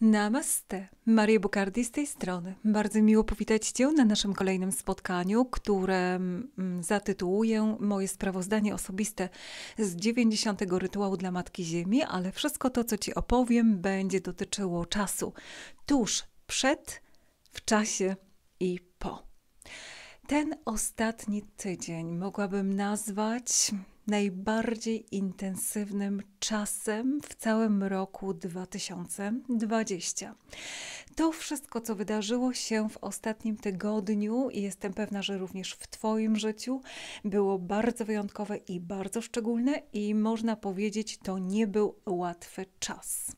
Namaste, Maria Bukardi z tej strony. Bardzo miło powitać Cię na naszym kolejnym spotkaniu, które mm, zatytułuję Moje sprawozdanie osobiste z 90. rytuału dla Matki Ziemi, ale wszystko to, co Ci opowiem, będzie dotyczyło czasu tuż przed, w czasie i po. Ten ostatni tydzień mogłabym nazwać najbardziej intensywnym czasem w całym roku 2020. To wszystko, co wydarzyło się w ostatnim tygodniu i jestem pewna, że również w Twoim życiu, było bardzo wyjątkowe i bardzo szczególne, i można powiedzieć, to nie był łatwy czas.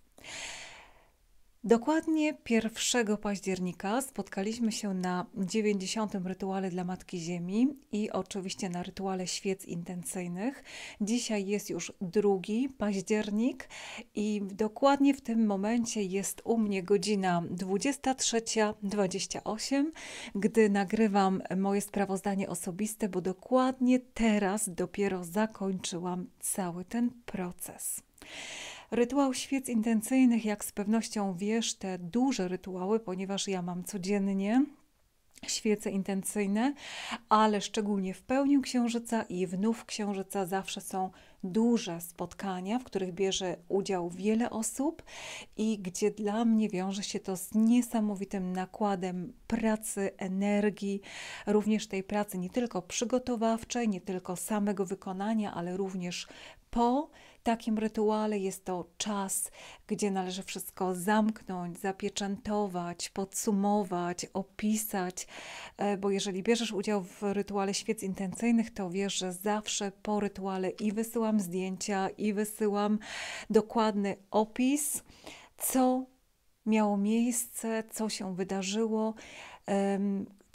Dokładnie 1 października spotkaliśmy się na 90. rytuale dla Matki Ziemi i oczywiście na rytuale świec intencyjnych. Dzisiaj jest już 2 październik i dokładnie w tym momencie jest u mnie godzina 23.28, gdy nagrywam moje sprawozdanie osobiste, bo dokładnie teraz dopiero zakończyłam cały ten proces. Rytuał świec intencyjnych, jak z pewnością wiesz, te duże rytuały, ponieważ ja mam codziennie świece intencyjne, ale szczególnie w pełniu księżyca i wnów księżyca zawsze są duże spotkania, w których bierze udział wiele osób i gdzie dla mnie wiąże się to z niesamowitym nakładem pracy, energii, również tej pracy nie tylko przygotowawczej, nie tylko samego wykonania, ale również po takim rytuale jest to czas, gdzie należy wszystko zamknąć, zapieczętować, podsumować, opisać, e, bo jeżeli bierzesz udział w rytuale świec intencyjnych, to wiesz, że zawsze po rytuale i wysyłam zdjęcia, i wysyłam dokładny opis, co miało miejsce, co się wydarzyło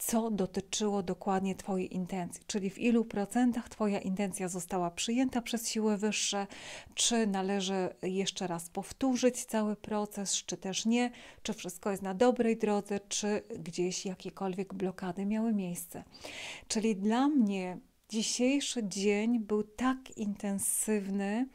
co dotyczyło dokładnie Twojej intencji, czyli w ilu procentach Twoja intencja została przyjęta przez siły wyższe, czy należy jeszcze raz powtórzyć cały proces, czy też nie, czy wszystko jest na dobrej drodze, czy gdzieś jakiekolwiek blokady miały miejsce. Czyli dla mnie dzisiejszy dzień był tak intensywny,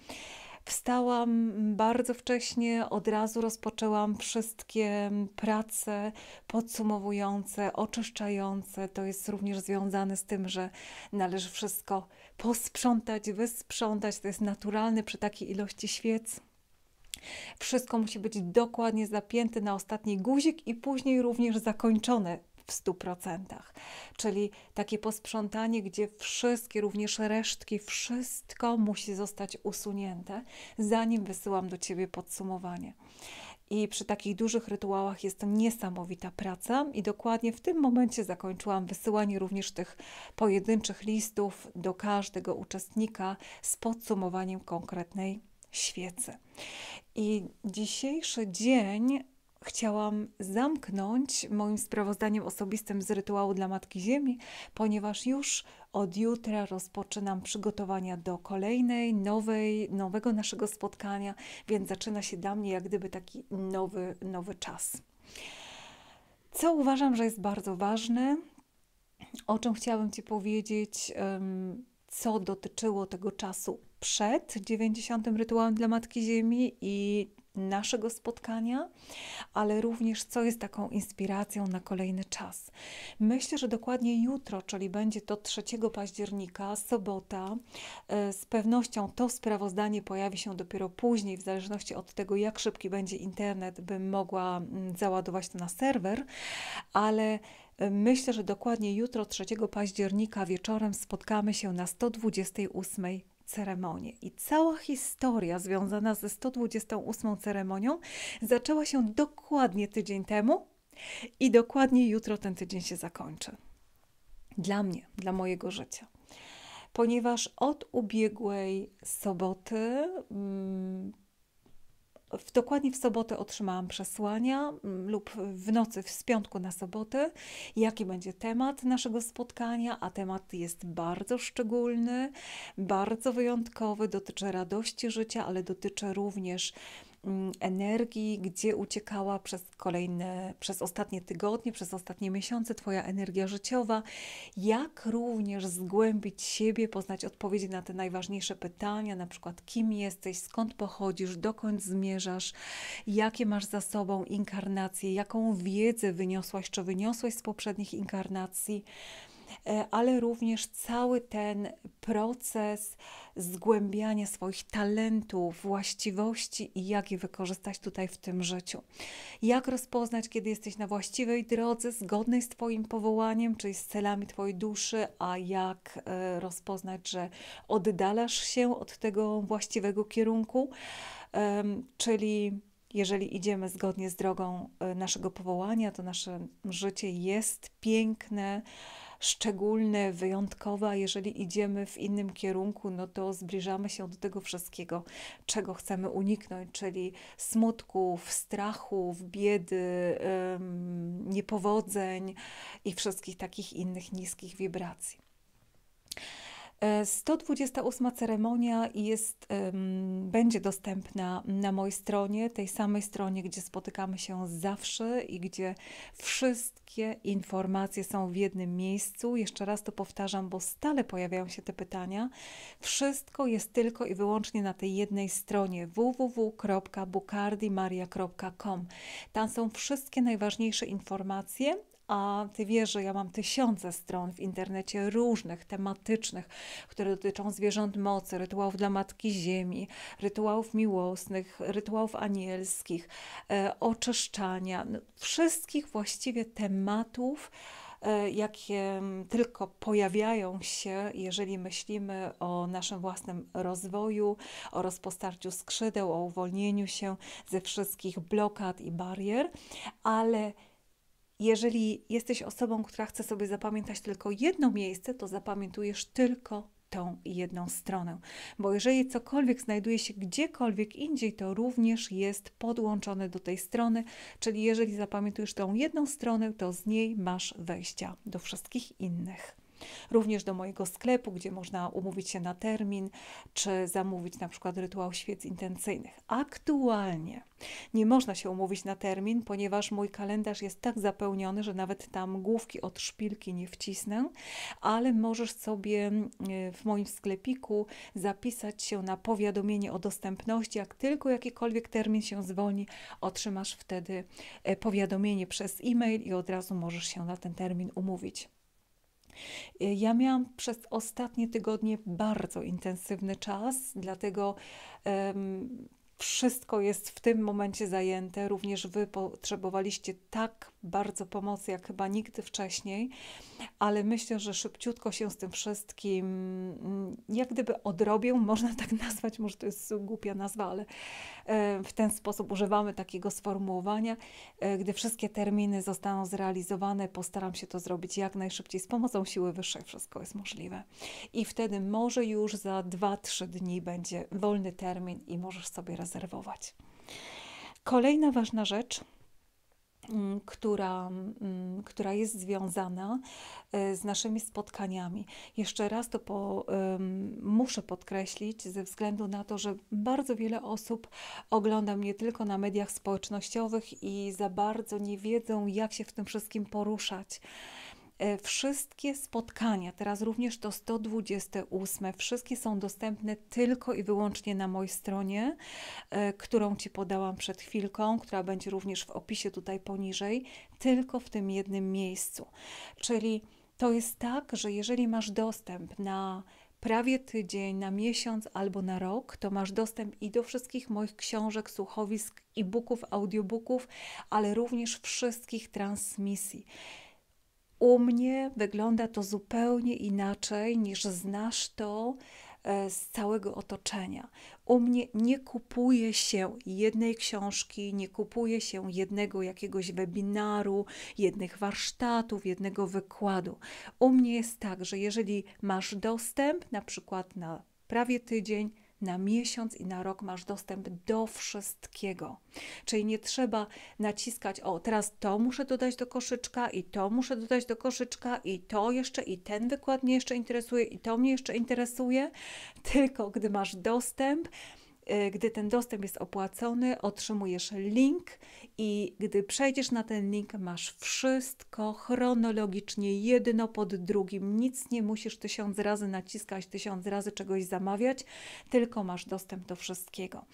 Wstałam bardzo wcześnie, od razu rozpoczęłam wszystkie prace podsumowujące, oczyszczające. To jest również związane z tym, że należy wszystko posprzątać, wysprzątać. To jest naturalne przy takiej ilości świec. Wszystko musi być dokładnie zapięte na ostatni guzik i później również zakończone w 100%. Czyli takie posprzątanie, gdzie wszystkie, również resztki, wszystko musi zostać usunięte, zanim wysyłam do Ciebie podsumowanie. I przy takich dużych rytuałach jest to niesamowita praca, i dokładnie w tym momencie zakończyłam wysyłanie również tych pojedynczych listów do każdego uczestnika z podsumowaniem konkretnej świecy. I dzisiejszy dzień chciałam zamknąć moim sprawozdaniem osobistym z rytuału dla Matki Ziemi, ponieważ już od jutra rozpoczynam przygotowania do kolejnej, nowej, nowego naszego spotkania, więc zaczyna się dla mnie jak gdyby taki nowy, nowy czas. Co uważam, że jest bardzo ważne, o czym chciałabym Ci powiedzieć, co dotyczyło tego czasu przed 90. rytuałem dla Matki Ziemi i naszego spotkania, ale również co jest taką inspiracją na kolejny czas. Myślę, że dokładnie jutro, czyli będzie to 3 października, sobota, e, z pewnością to sprawozdanie pojawi się dopiero później, w zależności od tego, jak szybki będzie internet, bym mogła mm, załadować to na serwer, ale e, myślę, że dokładnie jutro, 3 października wieczorem spotkamy się na 128 ceremonię. I cała historia związana ze 128 ceremonią zaczęła się dokładnie tydzień temu i dokładnie jutro ten tydzień się zakończy. Dla mnie, dla mojego życia. Ponieważ od ubiegłej soboty. Hmm, w, dokładnie w sobotę otrzymałam przesłania mm, lub w nocy z piątku na sobotę, jaki będzie temat naszego spotkania, a temat jest bardzo szczególny, bardzo wyjątkowy, dotyczy radości życia, ale dotyczy również Mm, energii, gdzie uciekała przez kolejne, przez ostatnie tygodnie, przez ostatnie miesiące Twoja energia życiowa, jak również zgłębić siebie, poznać odpowiedzi na te najważniejsze pytania, na przykład kim jesteś, skąd pochodzisz, dokąd zmierzasz, jakie masz za sobą inkarnacje, jaką wiedzę wyniosłaś czy wyniosłeś z poprzednich inkarnacji, E, ale również cały ten proces zgłębiania swoich talentów, właściwości i jak je wykorzystać tutaj w tym życiu. Jak rozpoznać, kiedy jesteś na właściwej drodze, zgodnej z Twoim powołaniem, czyli z celami Twojej duszy, a jak e, rozpoznać, że oddalasz się od tego właściwego kierunku, czyli jeżeli idziemy zgodnie z drogą e, naszego powołania, to nasze życie jest piękne, szczególne, wyjątkowe, a jeżeli idziemy w innym kierunku, no to zbliżamy się do tego wszystkiego, czego chcemy uniknąć, czyli smutków, strachów, biedy, niepowodzeń i wszystkich takich innych niskich wibracji. 128 e, ceremonia jest, będzie dostępna na mojej stronie, tej samej stronie, gdzie spotykamy się zawsze i gdzie wszystkie informacje są w jednym miejscu. Jeszcze raz to powtarzam, bo stale pojawiają się te pytania. Wszystko jest tylko i wyłącznie na tej jednej stronie www.bukardimaria.com. Tam są wszystkie najważniejsze informacje, a ty wiesz, że ja mam tysiące stron w internecie różnych, tematycznych, które dotyczą zwierząt mocy, rytuałów dla Matki Ziemi, rytuałów miłosnych, rytuałów anielskich, e, oczyszczania, wszystkich właściwie tematów, e, jakie tylko pojawiają się, jeżeli myślimy o naszym własnym rozwoju, o rozpostarciu skrzydeł, o uwolnieniu się ze wszystkich blokad i barier, ale jeżeli jesteś osobą, która chce sobie zapamiętać tylko jedno miejsce, to zapamiętujesz tylko tą jedną stronę. Bo jeżeli cokolwiek znajduje się gdziekolwiek indziej, to również jest podłączone do tej strony, czyli jeżeli zapamiętujesz tą jedną stronę, to z niej masz wejścia do wszystkich innych. Również do mojego sklepu, gdzie można umówić się na termin, czy zamówić na przykład rytuał świec intencyjnych. Aktualnie nie można się umówić na termin, ponieważ mój kalendarz jest tak zapełniony, że nawet tam główki od szpilki nie wcisnę, ale możesz sobie e, w moim sklepiku zapisać się na powiadomienie o dostępności. Jak tylko jakikolwiek termin się zwolni, otrzymasz wtedy e, powiadomienie przez e-mail i od razu możesz się na ten termin umówić. Y, ja miałam przez ostatnie tygodnie bardzo intensywny czas, dlatego um, wszystko jest w tym momencie zajęte. Również Wy potrzebowaliście tak bardzo pomocy, jak chyba nigdy wcześniej, ale myślę, że szybciutko się z tym wszystkim, mm, jak gdyby odrobię, można tak nazwać, może to jest głupia nazwa, ale e, w ten sposób używamy takiego sformułowania. E, gdy wszystkie terminy zostaną zrealizowane, postaram się to zrobić jak najszybciej z pomocą siły wyższej, wszystko jest możliwe. I wtedy może już za 2-3 dni będzie wolny termin i możesz sobie raz zarezerwować. Kolejna ważna rzecz, mm, która, mm, która jest związana e, z naszymi spotkaniami. Jeszcze raz to po, muszę podkreślić, ze względu na to, że bardzo wiele osób ogląda mnie tylko na mediach społecznościowych i za bardzo nie wiedzą, jak się w tym wszystkim poruszać. E, wszystkie spotkania, teraz również to 128, wszystkie są dostępne tylko i wyłącznie na mojej stronie, e, którą Ci podałam przed chwilką, która będzie również w opisie tutaj poniżej, tylko w tym jednym miejscu. Czyli to jest tak, że jeżeli masz dostęp na prawie tydzień, na miesiąc albo na rok, to masz dostęp i do wszystkich moich książek, słuchowisk, e-booków, audiobooków, ale również wszystkich transmisji. U mnie wygląda to zupełnie inaczej niż znasz to e, z całego otoczenia. U mnie nie kupuje się jednej książki, nie kupuje się jednego jakiegoś webinaru, jednych warsztatów, jednego wykładu. U mnie jest tak, że jeżeli masz dostęp na przykład na prawie tydzień, na miesiąc i na rok masz dostęp do wszystkiego. Czyli nie trzeba naciskać, o teraz to muszę dodać do koszyczka i to muszę dodać do koszyczka i to jeszcze i ten wykład mnie jeszcze interesuje i to mnie jeszcze interesuje, tylko gdy masz dostęp, Y, gdy ten dostęp jest opłacony, otrzymujesz link i gdy przejdziesz na ten link, masz wszystko chronologicznie, jedno pod drugim. Nic nie musisz tysiąc razy naciskać, tysiąc razy czegoś zamawiać, tylko masz dostęp do wszystkiego.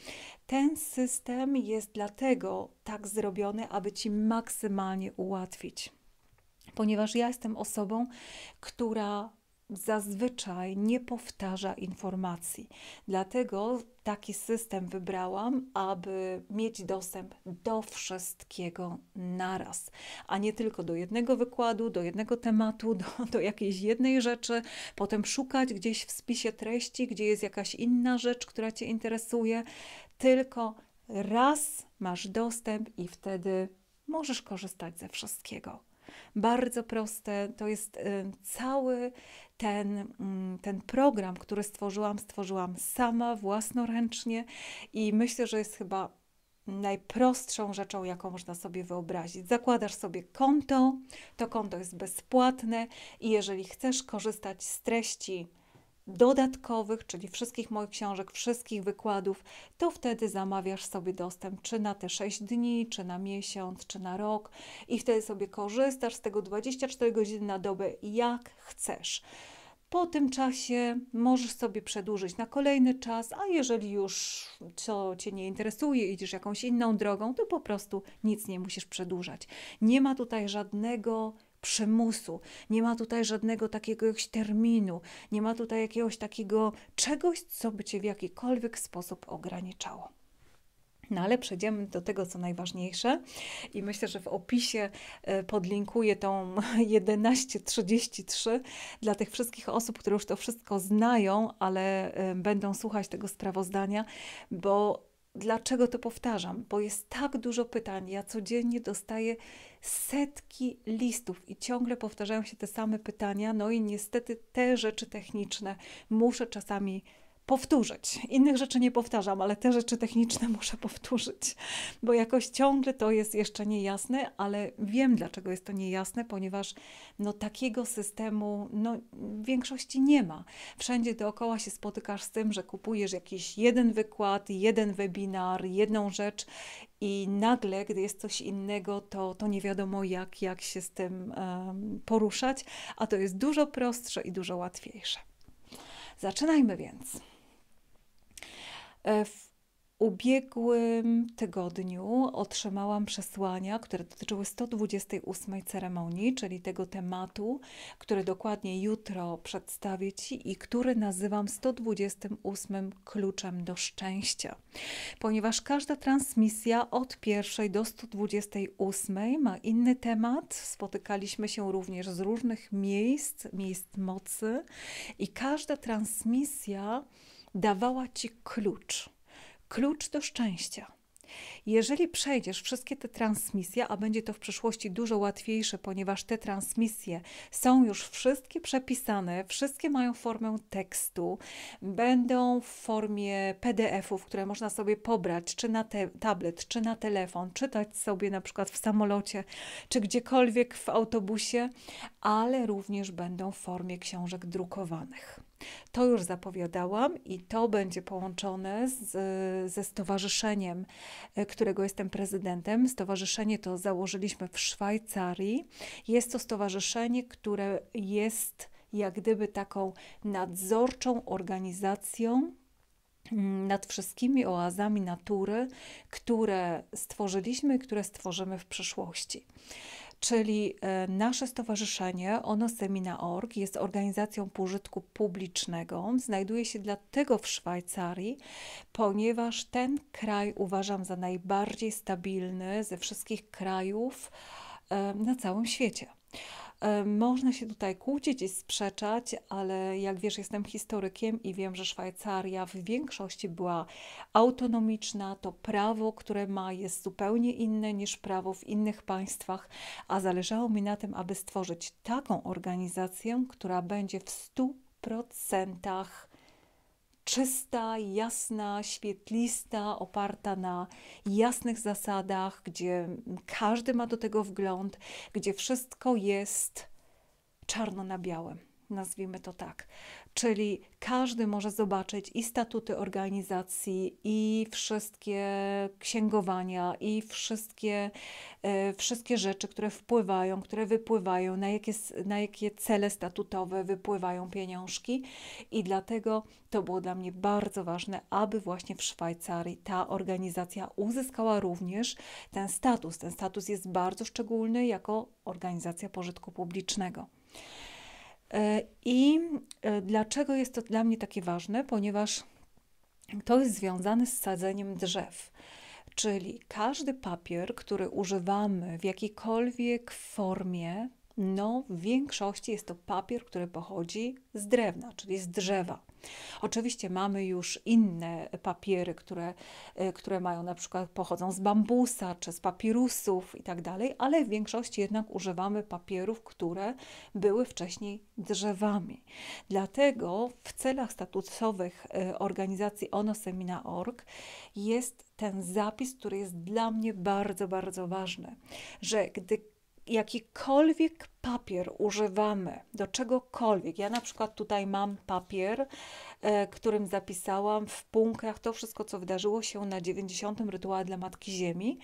Ten system jest dlatego tak zrobiony, aby ci maksymalnie ułatwić ponieważ ja jestem osobą, która zazwyczaj nie powtarza informacji. Dlatego taki system wybrałam, aby mieć dostęp do wszystkiego naraz, a nie tylko do jednego wykładu, do jednego tematu, do, do jakiejś jednej rzeczy, potem szukać gdzieś w spisie treści, gdzie jest jakaś inna rzecz, która Cię interesuje. Tylko raz masz dostęp i wtedy możesz korzystać ze wszystkiego. Bardzo proste, to jest y, cały ten, mm, ten program, który stworzyłam, stworzyłam sama, własnoręcznie i myślę, że jest chyba najprostszą rzeczą, jaką można sobie wyobrazić. Zakładasz sobie konto, to konto jest bezpłatne i jeżeli chcesz korzystać z treści, dodatkowych, czyli wszystkich moich książek, wszystkich wykładów, to wtedy zamawiasz sobie dostęp czy na te 6 dni, czy na miesiąc, czy na rok i wtedy sobie korzystasz z tego 24 godziny na dobę jak chcesz. Po tym czasie możesz sobie przedłużyć na kolejny czas, a jeżeli już co Cię nie interesuje, idziesz jakąś inną drogą, to po prostu nic nie musisz przedłużać. Nie ma tutaj żadnego przymusu, nie ma tutaj żadnego takiego jakiegoś terminu, nie ma tutaj jakiegoś takiego czegoś, co by cię w jakikolwiek sposób ograniczało. No ale przejdziemy do tego, co najważniejsze i myślę, że w opisie e, podlinkuję tą 11.33 dla tych wszystkich osób, które już to wszystko znają, ale e, będą słuchać tego sprawozdania, bo Dlaczego to powtarzam? Bo jest tak dużo pytań. Ja codziennie dostaję setki listów i ciągle powtarzają się te same pytania. No i niestety te rzeczy techniczne muszę czasami powtórzyć. Innych rzeczy nie powtarzam, ale te rzeczy techniczne muszę powtórzyć, bo jakoś ciągle to jest jeszcze niejasne, ale wiem dlaczego jest to niejasne, ponieważ no, takiego systemu no, w większości nie ma. Wszędzie dookoła się spotykasz z tym, że kupujesz jakiś jeden wykład, jeden webinar, jedną rzecz i nagle, gdy jest coś innego, to, to nie wiadomo jak, jak się z tym um, poruszać, a to jest dużo prostsze i dużo łatwiejsze. Zaczynajmy więc. E, w ubiegłym tygodniu otrzymałam przesłania, które dotyczyły 128 ceremonii, czyli tego tematu, który dokładnie jutro przedstawię Ci i który nazywam 128 kluczem do szczęścia. Ponieważ każda transmisja od pierwszej do 128 ma inny temat, spotykaliśmy się również z różnych miejsc, miejsc mocy i każda transmisja dawała ci klucz. Klucz do szczęścia. Jeżeli przejdziesz wszystkie te transmisje, a będzie to w przyszłości dużo łatwiejsze, ponieważ te transmisje są już wszystkie przepisane, wszystkie mają formę tekstu, będą w formie PDF-ów, które można sobie pobrać, czy na tablet, czy na telefon, czytać sobie na przykład w samolocie, czy gdziekolwiek w autobusie, ale również będą w formie książek drukowanych. To już zapowiadałam i to będzie połączone z, ze stowarzyszeniem, e, którego jestem prezydentem. Stowarzyszenie to założyliśmy w Szwajcarii. Jest to stowarzyszenie, które jest jak gdyby taką nadzorczą organizacją mm, nad wszystkimi oazami natury, które stworzyliśmy i które stworzymy w przyszłości. Czyli e, nasze stowarzyszenie Onosemina.org jest organizacją pożytku publicznego. Znajduje się dlatego w Szwajcarii, ponieważ ten kraj uważam za najbardziej stabilny ze wszystkich krajów e, na całym świecie. Można się tutaj kłócić i sprzeczać, ale jak wiesz, jestem historykiem i wiem, że Szwajcaria w większości była autonomiczna. To prawo, które ma, jest zupełnie inne niż prawo w innych państwach, a zależało mi na tym, aby stworzyć taką organizację, która będzie w 100% czysta, jasna, świetlista, oparta na jasnych zasadach, gdzie każdy ma do tego wgląd, gdzie wszystko jest czarno na białym. Nazwijmy to tak. Czyli każdy może zobaczyć i statuty organizacji, i wszystkie księgowania, i wszystkie, e, wszystkie rzeczy, które wpływają, które wypływają, na jakie, na jakie cele statutowe wypływają pieniążki. I dlatego to było dla mnie bardzo ważne, aby właśnie w Szwajcarii ta organizacja uzyskała również ten status. Ten status jest bardzo szczególny jako organizacja pożytku publicznego. E, I e, dlaczego jest to dla mnie takie ważne? Ponieważ to jest związane z sadzeniem drzew. Czyli każdy papier, który używamy w jakiejkolwiek formie, no w większości jest to papier, który pochodzi z drewna, czyli z drzewa. Oczywiście mamy już inne papiery, które, e, które mają na przykład pochodzą z bambusa czy z papirusów i tak dalej, ale w większości jednak używamy papierów, które były wcześniej drzewami. Dlatego w celach statutowych e, organizacji onosemina.org jest ten zapis, który jest dla mnie bardzo, bardzo ważny, że gdy jakikolwiek papier używamy do czegokolwiek, ja na przykład tutaj mam papier, e, którym zapisałam w punktach to wszystko, co wydarzyło się na 90. rytuale dla Matki Ziemi,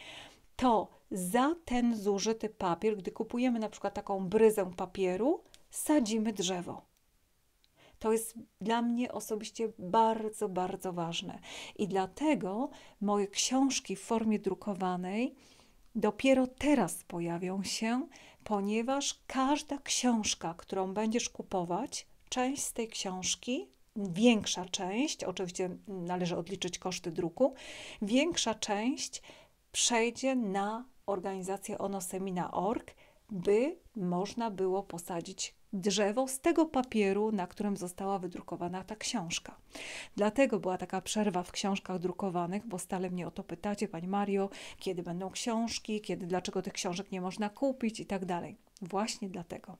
to za ten zużyty papier, gdy kupujemy na przykład taką bryzę papieru, sadzimy drzewo. To jest dla mnie osobiście bardzo, bardzo ważne. I dlatego moje książki w formie drukowanej dopiero teraz pojawią się, ponieważ każda książka, którą będziesz kupować, część z tej książki, większa część, oczywiście należy odliczyć koszty druku, większa część przejdzie na organizację onosemina.org, by można było posadzić drzewo z tego papieru, na którym została wydrukowana ta książka. Dlatego była taka przerwa w książkach drukowanych, bo stale mnie o to pytacie, Pani Mario, kiedy będą książki, kiedy, dlaczego tych książek nie można kupić i tak dalej. Właśnie dlatego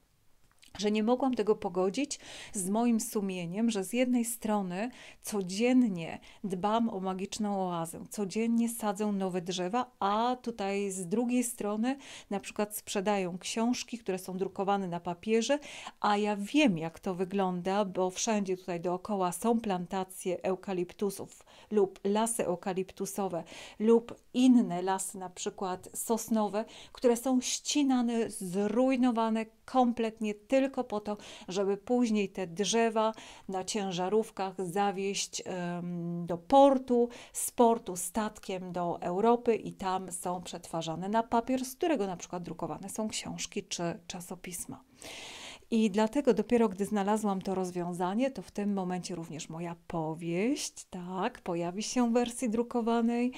że nie mogłam tego pogodzić z moim sumieniem, że z jednej strony codziennie dbam o magiczną oazę, codziennie sadzę nowe drzewa, a tutaj z drugiej strony na przykład sprzedają książki, które są drukowane na papierze, a ja wiem jak to wygląda, bo wszędzie tutaj dookoła są plantacje eukaliptusów lub lasy eukaliptusowe lub inne lasy, na przykład sosnowe, które są ścinane, zrujnowane kompletnie tylko tylko po to, żeby później te drzewa na ciężarówkach zawieźć do portu, z portu statkiem do Europy i tam są przetwarzane na papier, z którego na przykład drukowane są książki czy czasopisma. I dlatego dopiero gdy znalazłam to rozwiązanie, to w tym momencie również moja powieść, tak, pojawi się w wersji drukowanej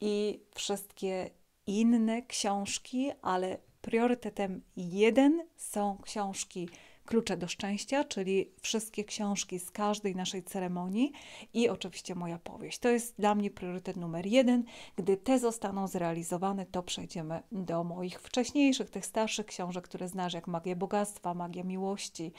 i wszystkie inne książki, ale Priorytetem jeden są książki Klucze do Szczęścia, czyli wszystkie książki z każdej naszej ceremonii i oczywiście moja powieść. To jest dla mnie priorytet numer jeden. Gdy te zostaną zrealizowane, to przejdziemy do moich wcześniejszych, tych starszych książek, które znasz, jak Magia Bogactwa, Magia Miłości,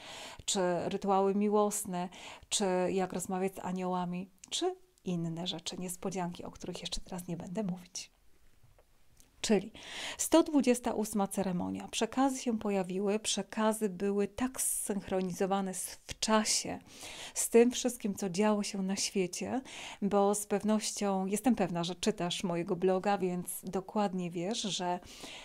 czy Rytuały Miłosne, czy Jak rozmawiać z aniołami, czy inne rzeczy, niespodzianki, o których jeszcze teraz nie będę mówić. Czyli 128 ceremonia. Przekazy się pojawiły, przekazy były tak zsynchronizowane w czasie z tym wszystkim, co działo się na świecie, bo z pewnością jestem pewna, że czytasz mojego bloga, więc dokładnie wiesz, że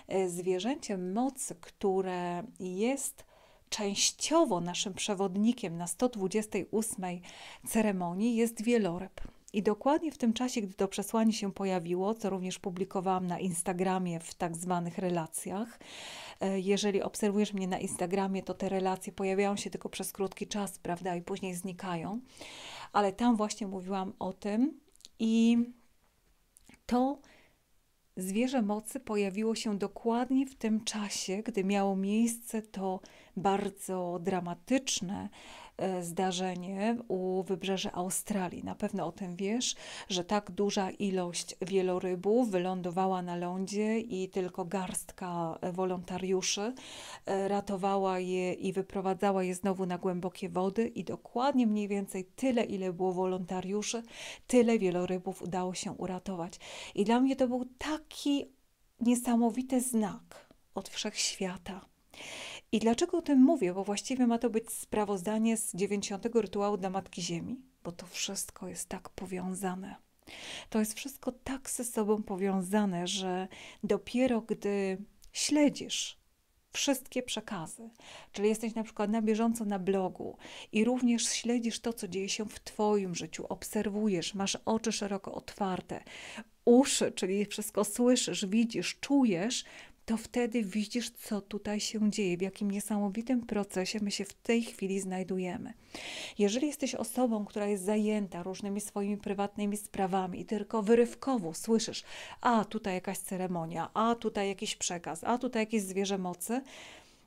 e, zwierzęcie mocy, które jest częściowo naszym przewodnikiem na 128 ceremonii, jest wieloryb. I dokładnie w tym czasie, gdy to przesłanie się pojawiło, co również publikowałam na Instagramie w tak zwanych relacjach, e, jeżeli obserwujesz mnie na Instagramie, to te relacje pojawiają się tylko przez krótki czas, prawda, i później znikają, ale tam właśnie mówiłam o tym i to zwierzę mocy pojawiło się dokładnie w tym czasie, gdy miało miejsce to bardzo dramatyczne E, zdarzenie u wybrzeży Australii. Na pewno o tym wiesz, że tak duża ilość wielorybów wylądowała na lądzie i tylko garstka wolontariuszy e, ratowała je i wyprowadzała je znowu na głębokie wody i dokładnie mniej więcej tyle, ile było wolontariuszy, tyle wielorybów udało się uratować. I dla mnie to był taki niesamowity znak od wszechświata. świata. I dlaczego o tym mówię? Bo właściwie ma to być sprawozdanie z 90 rytuału dla Matki Ziemi, bo to wszystko jest tak powiązane. To jest wszystko tak ze sobą powiązane, że dopiero gdy śledzisz wszystkie przekazy, czyli jesteś na przykład na bieżąco na blogu i również śledzisz to, co dzieje się w Twoim życiu, obserwujesz, masz oczy szeroko otwarte, uszy, czyli wszystko słyszysz, widzisz, czujesz, to wtedy widzisz, co tutaj się dzieje, w jakim niesamowitym procesie my się w tej chwili znajdujemy. Jeżeli jesteś osobą, która jest zajęta różnymi swoimi prywatnymi sprawami i tylko wyrywkowo słyszysz, a tutaj jakaś ceremonia, a tutaj jakiś przekaz, a tutaj jakieś zwierzę mocy,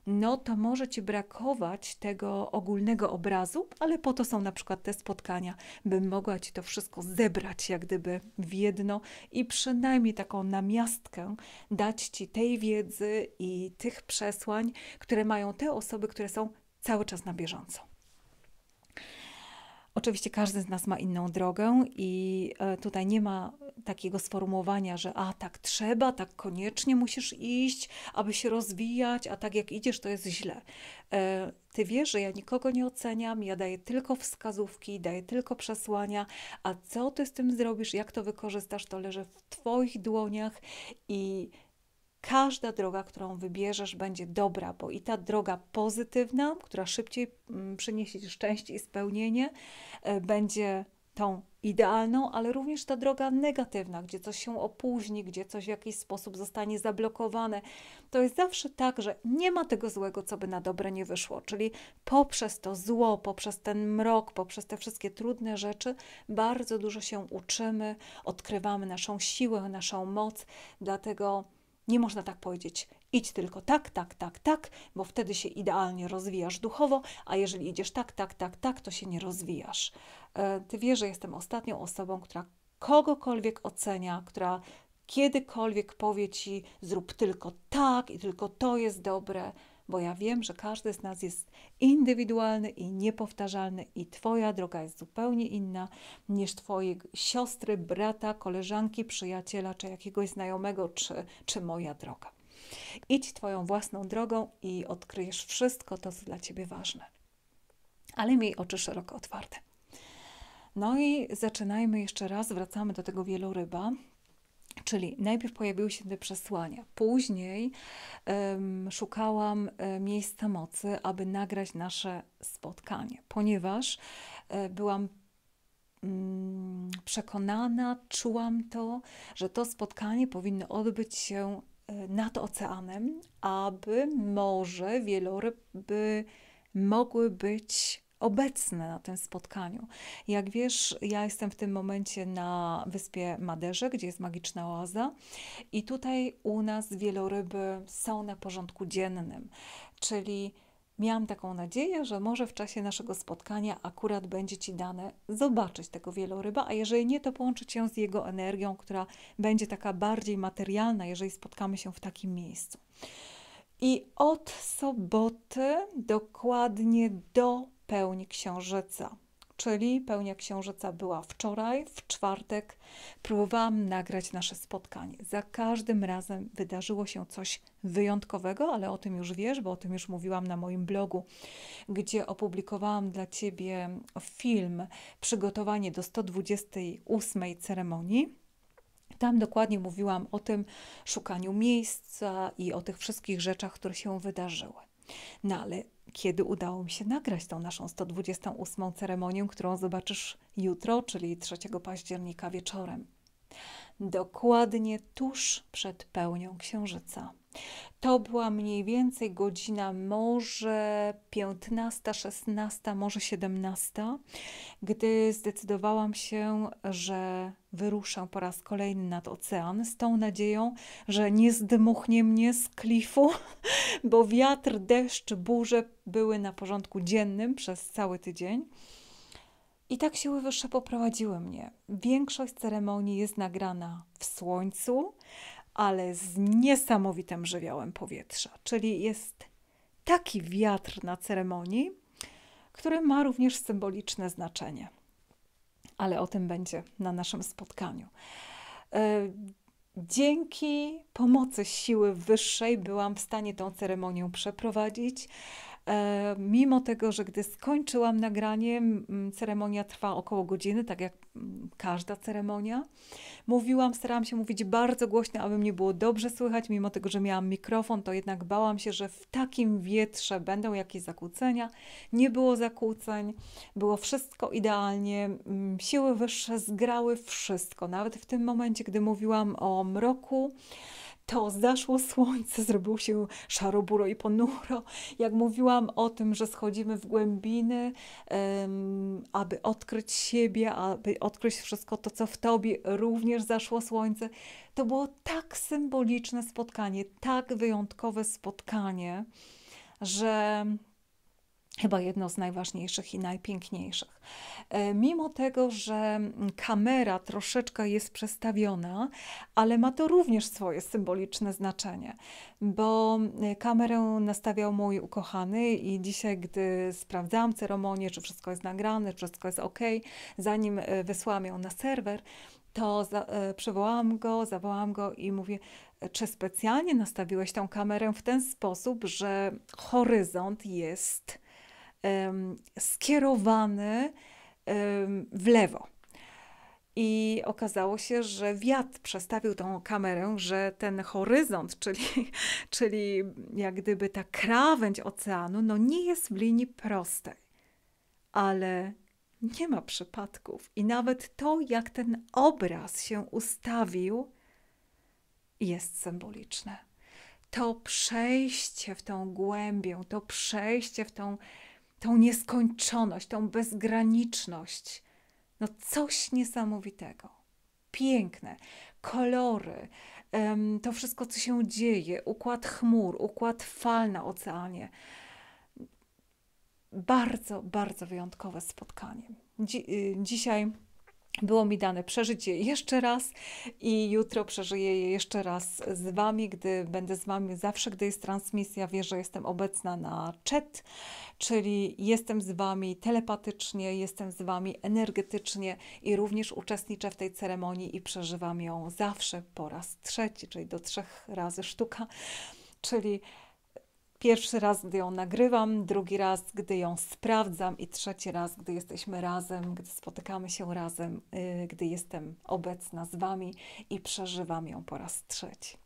no to może Ci brakować tego ogólnego obrazu, ale po to są na przykład te spotkania, bym mogła Ci to wszystko zebrać jak gdyby w jedno i przynajmniej taką namiastkę dać Ci tej wiedzy i tych przesłań, które mają te osoby, które są cały czas na bieżąco. Oczywiście każdy z nas ma inną drogę, i e, tutaj nie ma takiego sformułowania, że a tak trzeba, tak koniecznie musisz iść, aby się rozwijać, a tak jak idziesz, to jest źle. E, ty wiesz, że ja nikogo nie oceniam, ja daję tylko wskazówki, daję tylko przesłania, a co ty z tym zrobisz, jak to wykorzystasz, to leży w Twoich dłoniach i każda droga, którą wybierzesz, będzie dobra, bo i ta droga pozytywna, która szybciej mm, przyniesie ci szczęście i spełnienie, e, będzie tą idealną, ale również ta droga negatywna, gdzie coś się opóźni, gdzie coś w jakiś sposób zostanie zablokowane. To jest zawsze tak, że nie ma tego złego, co by na dobre nie wyszło, czyli poprzez to zło, poprzez ten mrok, poprzez te wszystkie trudne rzeczy bardzo dużo się uczymy, odkrywamy naszą siłę, naszą moc, dlatego nie można tak powiedzieć. Idź tylko tak, tak, tak, tak, bo wtedy się idealnie rozwijasz duchowo, a jeżeli idziesz tak, tak, tak, tak, to się nie rozwijasz. E, ty wiesz, że jestem ostatnią osobą, która kogokolwiek ocenia, która kiedykolwiek powie ci, zrób tylko tak i tylko to jest dobre bo ja wiem, że każdy z nas jest indywidualny i niepowtarzalny i Twoja droga jest zupełnie inna niż Twojej siostry, brata, koleżanki, przyjaciela, czy jakiegoś znajomego, czy, czy moja droga. Idź Twoją własną drogą i odkryjesz wszystko to, co dla Ciebie ważne. Ale miej oczy szeroko otwarte. No i zaczynajmy jeszcze raz, wracamy do tego wieloryba. Czyli najpierw pojawiły się te przesłania, później um, szukałam e, miejsca mocy, aby nagrać nasze spotkanie, ponieważ um, byłam um, przekonana, czułam to, że to spotkanie powinno odbyć się e, nad oceanem, aby może wieloryby mogły być obecne na tym spotkaniu. Jak wiesz, ja jestem w tym momencie na wyspie Maderze, gdzie jest magiczna oaza, i tutaj u nas wieloryby są na porządku dziennym, czyli Miałam taką nadzieję, że może w czasie naszego spotkania akurat będzie Ci dane zobaczyć tego wieloryba, a jeżeli nie, to połączyć ją z jego energią, która będzie taka bardziej materialna, jeżeli spotkamy się w takim miejscu. I od soboty dokładnie do pełni księżyca. Czyli pełnia księżyca była wczoraj, w czwartek. Próbowałam nagrać nasze spotkanie. Za każdym razem wydarzyło się coś wyjątkowego, ale o tym już wiesz, bo o tym już mówiłam na moim blogu, gdzie opublikowałam dla ciebie film Przygotowanie do 128 ceremonii. Tam dokładnie mówiłam o tym szukaniu miejsca i o tych wszystkich rzeczach, które się wydarzyły. No ale kiedy udało mi się nagrać tą naszą 128 ceremonię, którą zobaczysz jutro, czyli 3 października wieczorem. Dokładnie tuż przed pełnią księżyca. To była mniej więcej godzina może 15, 16, może 17, gdy zdecydowałam się, że wyruszę po raz kolejny nad ocean z tą nadzieją, że nie zdmuchnie mnie z klifu, bo wiatr, deszcz, burze były na porządku dziennym przez cały tydzień. I tak siły wyższe poprowadziły mnie. Większość ceremonii jest nagrana w słońcu, ale z niesamowitym żywiołem powietrza. Czyli jest taki wiatr na ceremonii, który ma również symboliczne znaczenie. Ale o tym będzie na naszym spotkaniu. E, dzięki pomocy siły wyższej byłam w stanie tą ceremonię przeprowadzić. E, mimo tego, że gdy skończyłam nagranie, ceremonia trwa około godziny, tak jak każda ceremonia, mówiłam, starałam się mówić bardzo głośno, aby mnie było dobrze słychać. Mimo tego, że miałam mikrofon, to jednak bałam się, że w takim wietrze będą jakieś zakłócenia. Nie było zakłóceń, było wszystko idealnie. Siły wyższe zgrały wszystko, nawet w tym momencie, gdy mówiłam o mroku to zaszło słońce, zrobiło się szaroburo i ponuro. Jak mówiłam o tym, że schodzimy w głębiny, um, aby odkryć siebie, aby odkryć wszystko to, co w tobie, również zaszło słońce. To było tak symboliczne spotkanie, tak wyjątkowe spotkanie, że chyba jedno z najważniejszych i najpiękniejszych. E, mimo tego, że kamera troszeczkę jest przestawiona, ale ma to również swoje symboliczne znaczenie, bo e, kamerę nastawiał mój ukochany i dzisiaj, gdy sprawdzam ceremonię, czy wszystko jest nagrane, czy wszystko jest ok, zanim e, wysłałam ją na serwer, to za, przywołałam go, zawołam go i mówię, czy specjalnie nastawiłeś tą kamerę w ten sposób, że horyzont jest skierowany w lewo. I okazało się, że wiatr przestawił tą kamerę, że ten horyzont, czyli, czyli jak gdyby ta krawędź oceanu, no nie jest w linii prostej. Ale nie ma przypadków. I nawet to, jak ten obraz się ustawił, jest symboliczne. To przejście w tą głębię, to przejście w tą tą nieskończoność, tą bezgraniczność. No coś niesamowitego. Piękne, kolory, to wszystko, co się dzieje, układ chmur, układ fal na oceanie. Bardzo, bardzo wyjątkowe spotkanie. Dzi y, dzisiaj było mi dane przeżyć je jeszcze raz i jutro przeżyję je jeszcze raz z Wami, gdy będę z Wami zawsze, gdy jest transmisja, wie, że jestem obecna na chat, czyli jestem z Wami telepatycznie, jestem z Wami energetycznie i również uczestniczę w tej ceremonii i przeżywam ją zawsze po raz trzeci, czyli do trzech razy sztuka, czyli Pierwszy raz, gdy ją nagrywam, drugi raz, gdy ją sprawdzam i trzeci raz, gdy jesteśmy razem, gdy spotykamy się razem, y, gdy jestem obecna z Wami i przeżywam ją po raz trzeci.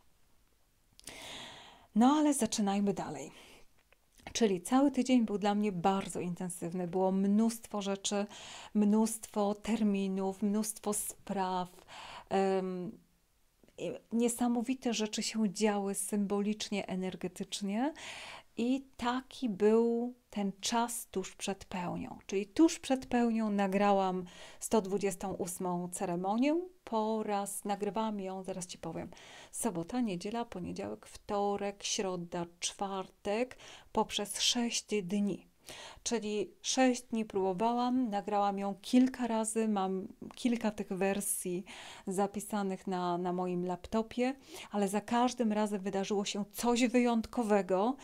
No ale zaczynajmy dalej. Czyli cały tydzień był dla mnie bardzo intensywny. Było mnóstwo rzeczy, mnóstwo terminów, mnóstwo spraw niesamowite rzeczy się działy symbolicznie, energetycznie. I taki był ten czas tuż przed pełnią. Czyli tuż przed pełnią nagrałam 128 ceremonię. Po raz nagrywam ją, zaraz ci powiem. Sobota, niedziela, poniedziałek, wtorek, środa, czwartek, poprzez 6 dni. Czyli sześć dni próbowałam, nagrałam ją kilka razy, mam kilka tych wersji zapisanych na, na moim laptopie, ale za każdym razem wydarzyło się coś wyjątkowego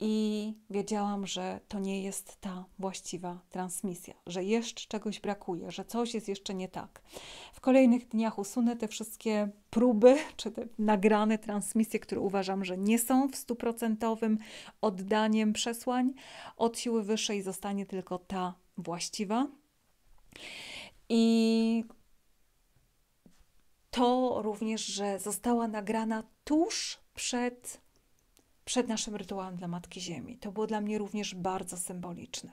i wiedziałam, że to nie jest ta właściwa transmisja, że jeszcze czegoś brakuje, że coś jest jeszcze nie tak. W kolejnych dniach usunę te wszystkie próby, czy te nagrane transmisje, które uważam, że nie są w stuprocentowym oddaniem przesłań od siły wyższej, zostanie tylko ta właściwa. I to również, że została nagrana tuż przed przed naszym rytuałem dla Matki Ziemi. To było dla mnie również bardzo symboliczne.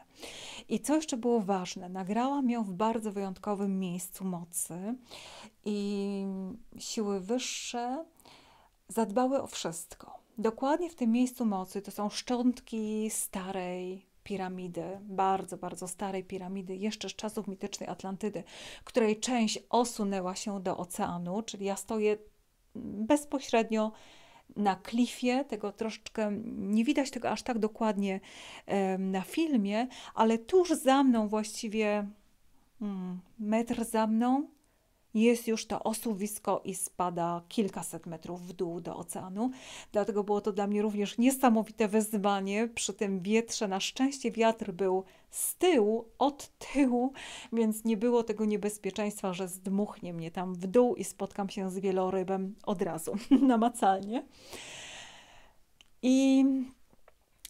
I co jeszcze było ważne, nagrałam ją w bardzo wyjątkowym miejscu mocy i siły wyższe zadbały o wszystko. Dokładnie w tym miejscu mocy to są szczątki starej piramidy, bardzo, bardzo starej piramidy, jeszcze z czasów mitycznej Atlantydy, której część osunęła się do oceanu, czyli ja stoję bezpośrednio na klifie, tego troszeczkę nie widać tego aż tak dokładnie na filmie, ale tuż za mną właściwie hmm, metr za mną jest już to osuwisko i spada kilkaset metrów w dół do oceanu. Dlatego było to dla mnie również niesamowite wyzwanie przy tym wietrze. Na szczęście wiatr był z tyłu, od tyłu, więc nie było tego niebezpieczeństwa, że zdmuchnie mnie tam w dół i spotkam się z wielorybem od razu, namacalnie. I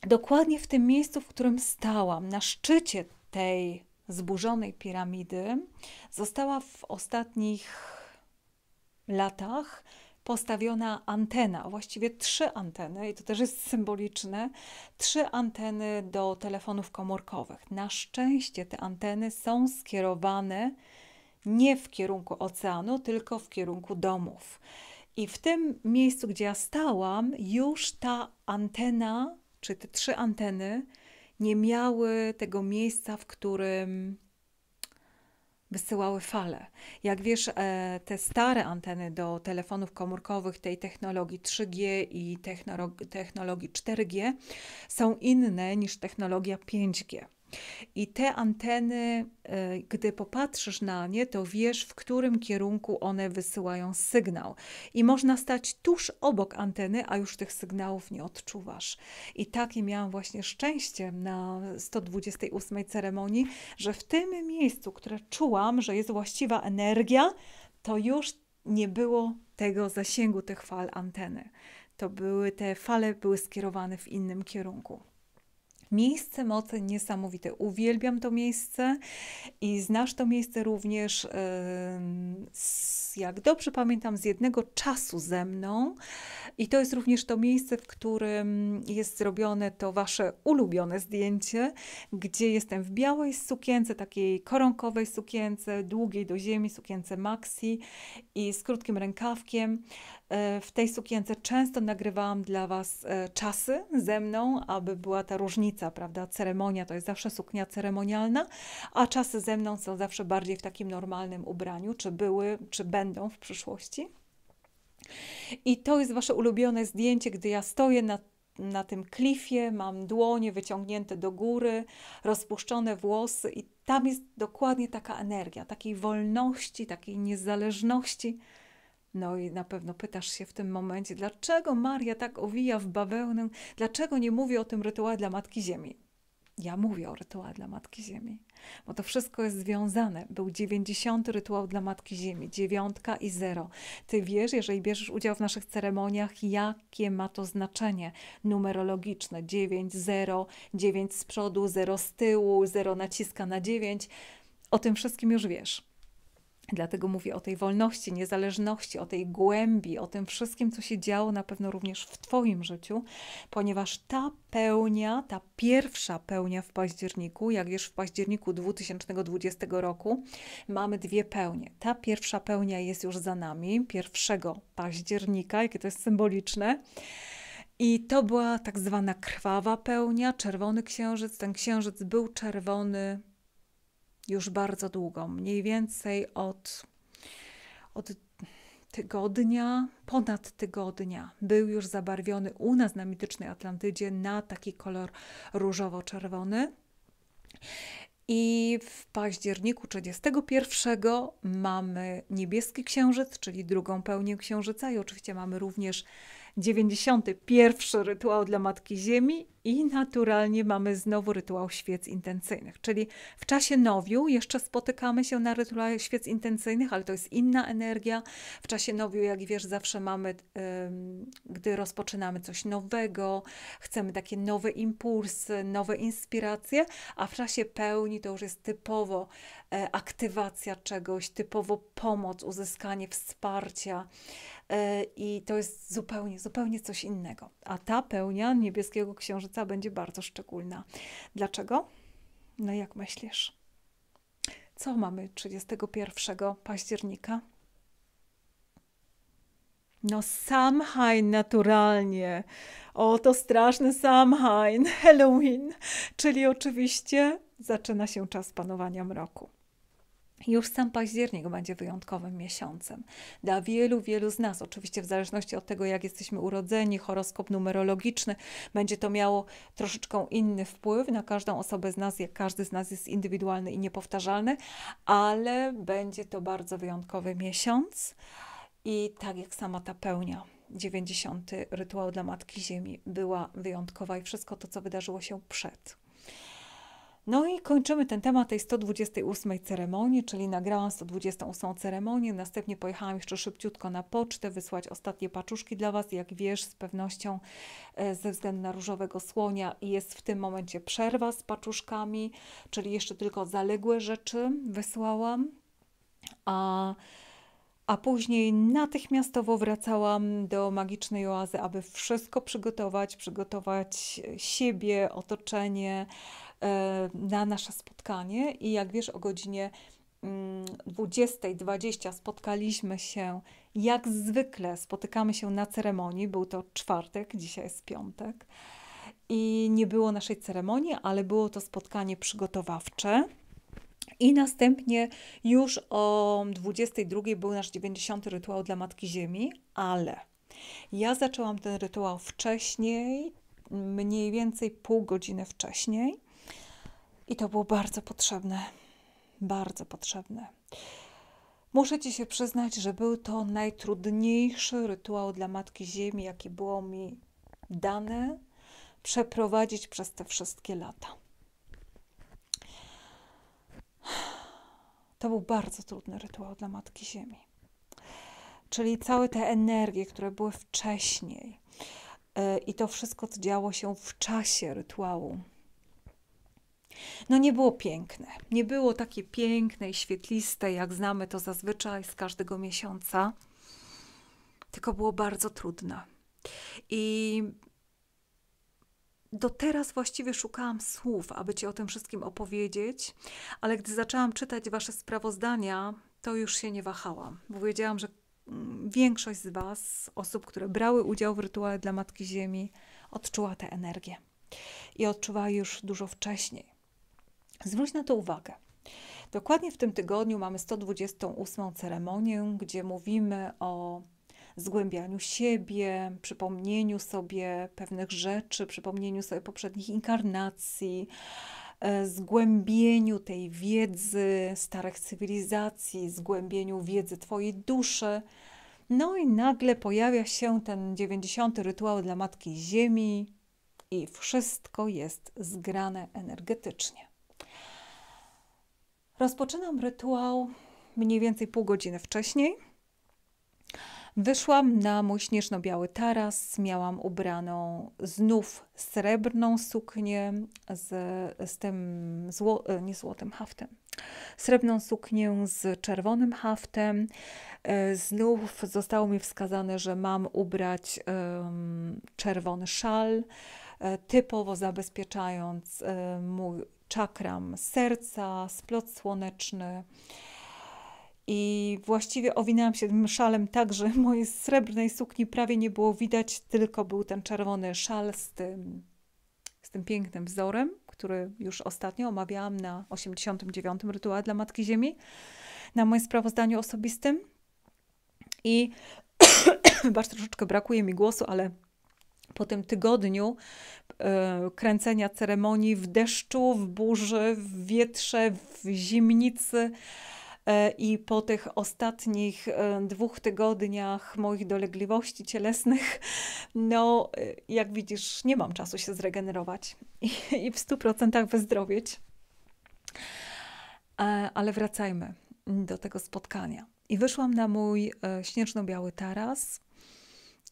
dokładnie w tym miejscu, w którym stałam, na szczycie tej zburzonej piramidy, została w ostatnich latach postawiona antena, właściwie trzy anteny, i to też jest symboliczne, trzy anteny do telefonów komórkowych. Na szczęście te anteny są skierowane nie w kierunku oceanu, tylko w kierunku domów. I w tym miejscu, gdzie ja stałam, już ta antena, czy te trzy anteny, nie miały tego miejsca, w którym wysyłały fale. Jak wiesz, e, te stare anteny do telefonów komórkowych tej technologii 3G i technologii 4G są inne niż technologia 5G. I te anteny, e, gdy popatrzysz na nie, to wiesz, w którym kierunku one wysyłają sygnał. I można stać tuż obok anteny, a już tych sygnałów nie odczuwasz. I takie miałam właśnie szczęście na 128 ceremonii, że w tym miejscu, które czułam, że jest właściwa energia, to już nie było tego zasięgu tych fal anteny. To były te fale były skierowane w innym kierunku. Miejsce mocy niesamowite. Uwielbiam to miejsce i znasz to miejsce również, jak dobrze pamiętam, z jednego czasu ze mną. I to jest również to miejsce, w którym jest zrobione to wasze ulubione zdjęcie, gdzie jestem w białej sukience, takiej koronkowej sukience, długiej do ziemi, sukience maxi i z krótkim rękawkiem. E, w tej sukience często nagrywałam dla Was e, czasy ze mną, aby była ta różnica, prawda? Ceremonia to jest zawsze suknia ceremonialna, a czasy ze mną są zawsze bardziej w takim normalnym ubraniu, czy były, czy będą w przyszłości. I to jest Wasze ulubione zdjęcie, gdy ja stoję na na tym klifie, mam dłonie wyciągnięte do góry, rozpuszczone włosy, i tam jest dokładnie taka energia, takiej wolności, takiej niezależności. No i na pewno pytasz się w tym momencie, dlaczego Maria tak owija w bawełnę, dlaczego nie mówi o tym rytuale dla Matki Ziemi? Ja mówię o rytuale dla Matki Ziemi, bo to wszystko jest związane. Był 90 rytuał dla Matki Ziemi, dziewiątka i zero. Ty wiesz, jeżeli bierzesz udział w naszych ceremoniach, jakie ma to znaczenie numerologiczne. 9, 0, 9 z przodu, 0 z tyłu, 0 naciska na 9. O tym wszystkim już wiesz. Dlatego mówię o tej wolności, niezależności, o tej głębi, o tym wszystkim, co się działo na pewno również w Twoim życiu, ponieważ ta pełnia, ta pierwsza pełnia w październiku, jak już w październiku 2020 roku mamy dwie pełnie. Ta pierwsza pełnia jest już za nami, 1 października, jakie to jest symboliczne. I to była tak zwana krwawa pełnia, czerwony księżyc. Ten księżyc był czerwony, już bardzo długo, mniej więcej od, od tygodnia, ponad tygodnia, był już zabarwiony u nas na mitycznej Atlantydzie na taki kolor różowo-czerwony. I w październiku 31 mamy niebieski księżyc, czyli drugą pełnię księżyca, i oczywiście mamy również 91 rytuał dla Matki Ziemi i naturalnie mamy znowu rytuał świec intencyjnych. Czyli w czasie nowiu jeszcze spotykamy się na rytuale świec intencyjnych, ale to jest inna energia. W czasie nowiu, jak wiesz, zawsze mamy, gdy rozpoczynamy coś nowego, chcemy takie nowe impulsy, nowe inspiracje, a w czasie pełni to już jest typowo e, aktywacja czegoś, typowo pomoc, uzyskanie wsparcia. E, i to jest zupełnie, zupełnie coś innego. A ta pełnia niebieskiego księżyca będzie bardzo szczególna. Dlaczego? No jak myślisz? Co mamy 31 października? No, Samhain naturalnie. O, to straszny Samhain, Halloween. Czyli oczywiście zaczyna się czas panowania mroku. Już sam październik będzie wyjątkowym miesiącem. Dla wielu, wielu z nas, oczywiście w zależności od tego, jak jesteśmy urodzeni, horoskop numerologiczny, będzie to miało troszeczkę inny wpływ na każdą osobę z nas, jak każdy z nas jest indywidualny i niepowtarzalny, ale będzie to bardzo wyjątkowy miesiąc i tak jak sama ta pełnia. 90. rytuał dla Matki Ziemi była wyjątkowa i wszystko to, co wydarzyło się przed. No i kończymy ten temat tej 128 ceremonii, czyli nagrałam 128 ceremonię, następnie pojechałam jeszcze szybciutko na pocztę wysłać ostatnie paczuszki dla Was, jak wiesz z pewnością e, ze względu na różowego słonia jest w tym momencie przerwa z paczuszkami, czyli jeszcze tylko zaległe rzeczy wysłałam, a a później natychmiastowo wracałam do magicznej oazy, aby wszystko przygotować, przygotować siebie, otoczenie, E, na nasze spotkanie i jak wiesz o godzinie 20.20 mm, spotkaliśmy się jak zwykle, spotykamy się na ceremonii, był to czwartek, dzisiaj jest piątek i nie było naszej ceremonii, ale było to spotkanie przygotowawcze. I następnie już o 22 był nasz 90 rytuał dla Matki Ziemi, ale ja zaczęłam ten rytuał wcześniej, mniej więcej pół godziny wcześniej. I to było bardzo potrzebne. Bardzo potrzebne. Muszę Ci się przyznać, że był to najtrudniejszy rytuał dla Matki Ziemi, jaki było mi dane przeprowadzić przez te wszystkie lata. To był bardzo trudny rytuał dla Matki Ziemi. Czyli całe te energie, które były wcześniej, e, i to wszystko, co działo się w czasie rytuału, no nie było piękne. Nie było takie piękne i świetliste, jak znamy to zazwyczaj z każdego miesiąca, tylko było bardzo trudne. I do teraz właściwie szukałam słów, aby Ci o tym wszystkim opowiedzieć, ale gdy zaczęłam czytać Wasze sprawozdania, to już się nie wahałam, bo wiedziałam, że mm, większość z Was, osób, które brały udział w rytuale dla Matki Ziemi, odczuła tę energię i odczuwała już dużo wcześniej. Zwróć na to uwagę. Dokładnie w tym tygodniu mamy 128 ceremonię, gdzie mówimy o zgłębianiu siebie, przypomnieniu sobie pewnych rzeczy, przypomnieniu sobie poprzednich inkarnacji, e, zgłębieniu tej wiedzy starych cywilizacji, zgłębieniu wiedzy Twojej duszy. No i nagle pojawia się ten 90. rytuał dla Matki Ziemi, i wszystko jest zgrane energetycznie. Rozpoczynam rytuał mniej więcej pół godziny wcześniej. Wyszłam na mój śnieżno-biały taras, miałam ubraną znów srebrną suknię z, z tym, zło, e, nie złotym haftem, srebrną suknię z czerwonym haftem. E, znów zostało mi wskazane, że mam ubrać um, czerwony szal, e, typowo zabezpieczając um, mój czakram serca, splot słoneczny. I właściwie owinęłam się tym szalem tak, że mojej srebrnej sukni prawie nie było widać, tylko był ten czerwony szal z tym, z tym pięknym wzorem, który już ostatnio omawiałam na 89. rytuale dla Matki Ziemi, na moim sprawozdaniu osobistym. I bardzo troszeczkę brakuje mi głosu, ale po tym tygodniu E, kręcenia ceremonii w deszczu, w burzy, w wietrze, w zimnicy. E, I po tych ostatnich e, dwóch tygodniach moich dolegliwości cielesnych, no, jak widzisz, nie mam czasu się zregenerować i, w 100% wyzdrowieć. Ale wracajmy do tego spotkania. I wyszłam na mój śnieżno-biały taras,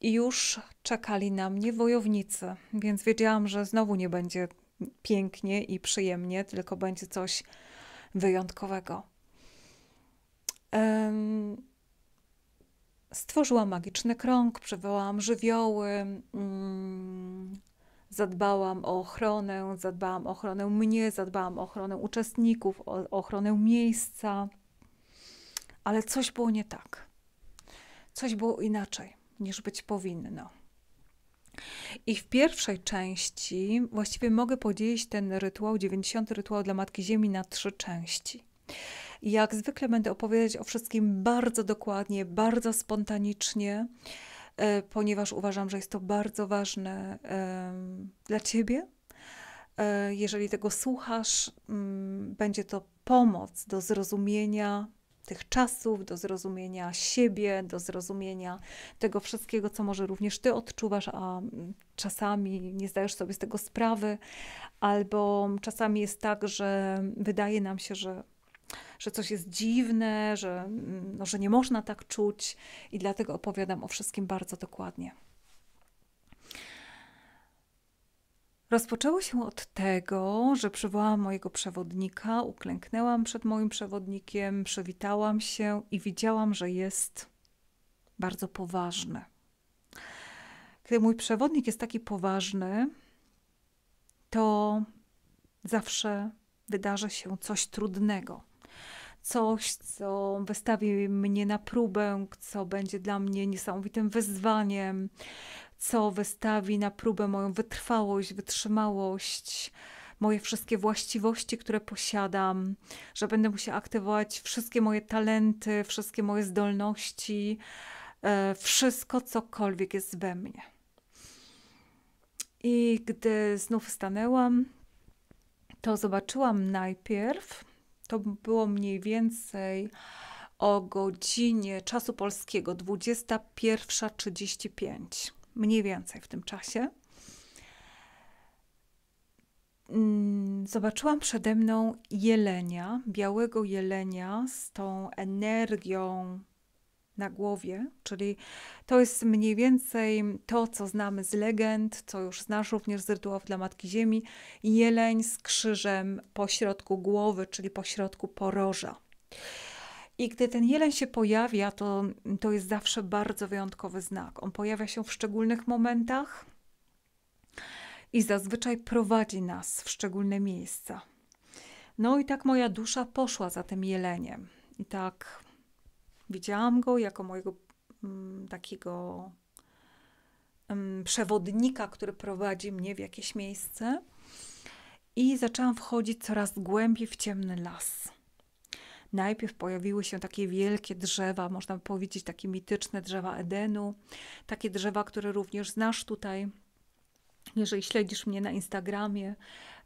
i już czekali na mnie wojownicy, więc wiedziałam, że znowu nie będzie pięknie i przyjemnie, tylko będzie coś wyjątkowego. Stworzyłam magiczny krąg, przywołałam żywioły, mm, zadbałam o ochronę, zadbałam o ochronę mnie, zadbałam o ochronę uczestników, o ochronę miejsca, ale coś było nie tak. Coś było inaczej niż być powinno. I w pierwszej części właściwie mogę podzielić ten rytuał, 90 rytuał dla Matki Ziemi na trzy części. Jak zwykle będę opowiadać o wszystkim bardzo dokładnie, bardzo spontanicznie, e, ponieważ uważam, że jest to bardzo ważne dla Ciebie. E, jeżeli tego słuchasz, mm, będzie to pomoc do zrozumienia tych czasów, do zrozumienia siebie, do zrozumienia tego wszystkiego, co może również ty odczuwasz, a mm, czasami nie zdajesz sobie z tego sprawy, albo czasami jest tak, że wydaje nam się, że że coś jest dziwne, że, mm, no, że nie można tak czuć, i dlatego opowiadam o wszystkim bardzo dokładnie. Rozpoczęło się od tego, że przywołałam mojego przewodnika, uklęknęłam przed moim przewodnikiem, przywitałam się i widziałam, że jest bardzo poważny. Kiedy mój przewodnik jest taki poważny, to zawsze wydarzy się coś trudnego. Coś, co wystawi mnie na próbę, co będzie dla mnie niesamowitym wyzwaniem, co wystawi na próbę moją wytrwałość, wytrzymałość, moje wszystkie właściwości, które posiadam, że będę musiała aktywować wszystkie moje talenty, wszystkie moje zdolności, e, wszystko cokolwiek jest we mnie. I gdy znów stanęłam, to zobaczyłam najpierw, to było mniej więcej o godzinie czasu polskiego 21.35 mniej więcej w tym czasie, mm, zobaczyłam przede mną jelenia, białego jelenia z tą energią na głowie, czyli to jest mniej więcej to, co znamy z legend, co już znasz również z rytuałów dla Matki Ziemi, jeleń z krzyżem po środku głowy, czyli po środku poroża. I gdy ten jeleń się pojawia, to, to jest zawsze bardzo wyjątkowy znak. On pojawia się w szczególnych momentach i zazwyczaj prowadzi nas w szczególne miejsca. No i tak moja dusza poszła za tym jeleniem. I tak widziałam go jako mojego mm, takiego mm, przewodnika, który prowadzi mnie w jakieś miejsce. I zaczęłam wchodzić coraz głębiej w ciemny las. Najpierw pojawiły się takie wielkie drzewa, można powiedzieć takie mityczne drzewa Edenu, takie drzewa, które również znasz tutaj. Jeżeli śledzisz mnie na Instagramie,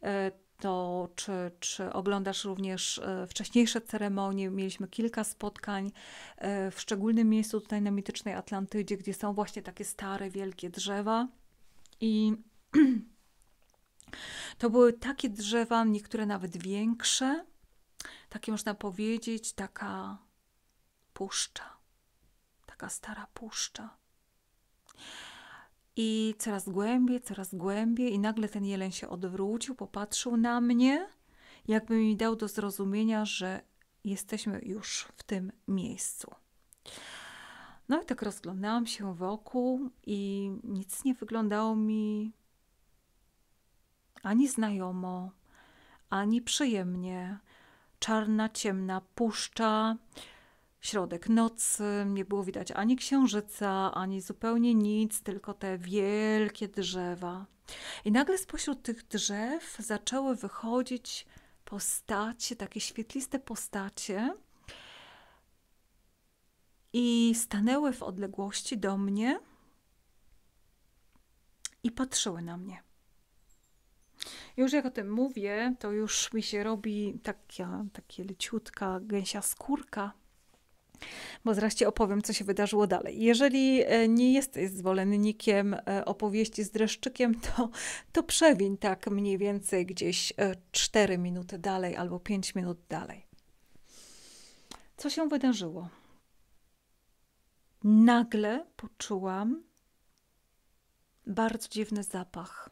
e, to czy, czy oglądasz również e, wcześniejsze ceremonie? Mieliśmy kilka spotkań e, w szczególnym miejscu tutaj na mitycznej Atlantydzie, gdzie są właśnie takie stare, wielkie drzewa. I to były takie drzewa, niektóre nawet większe, takie można powiedzieć, taka puszcza, taka stara puszcza. I coraz głębiej, coraz głębiej, i nagle ten jeleń się odwrócił, popatrzył na mnie, jakby mi dał do zrozumienia, że jesteśmy już w tym miejscu. No i tak rozglądałam się wokół, i nic nie wyglądało mi ani znajomo, ani przyjemnie, czarna, ciemna puszcza, środek nocy, nie było widać ani księżyca, ani zupełnie nic, tylko te wielkie drzewa. I nagle spośród tych drzew zaczęły wychodzić postacie, takie świetliste postacie, i stanęły w odległości do mnie i patrzyły na mnie. Już jak o tym mówię, to już mi się robi taka, takie leciutka, gęsia skórka, bo zresztą opowiem, co się wydarzyło dalej. Jeżeli e, nie jesteś zwolennikiem e, opowieści z dreszczykiem, to, to przewiń tak mniej więcej gdzieś 4 e, minuty dalej albo 5 minut dalej. Co się wydarzyło? Nagle poczułam bardzo dziwny zapach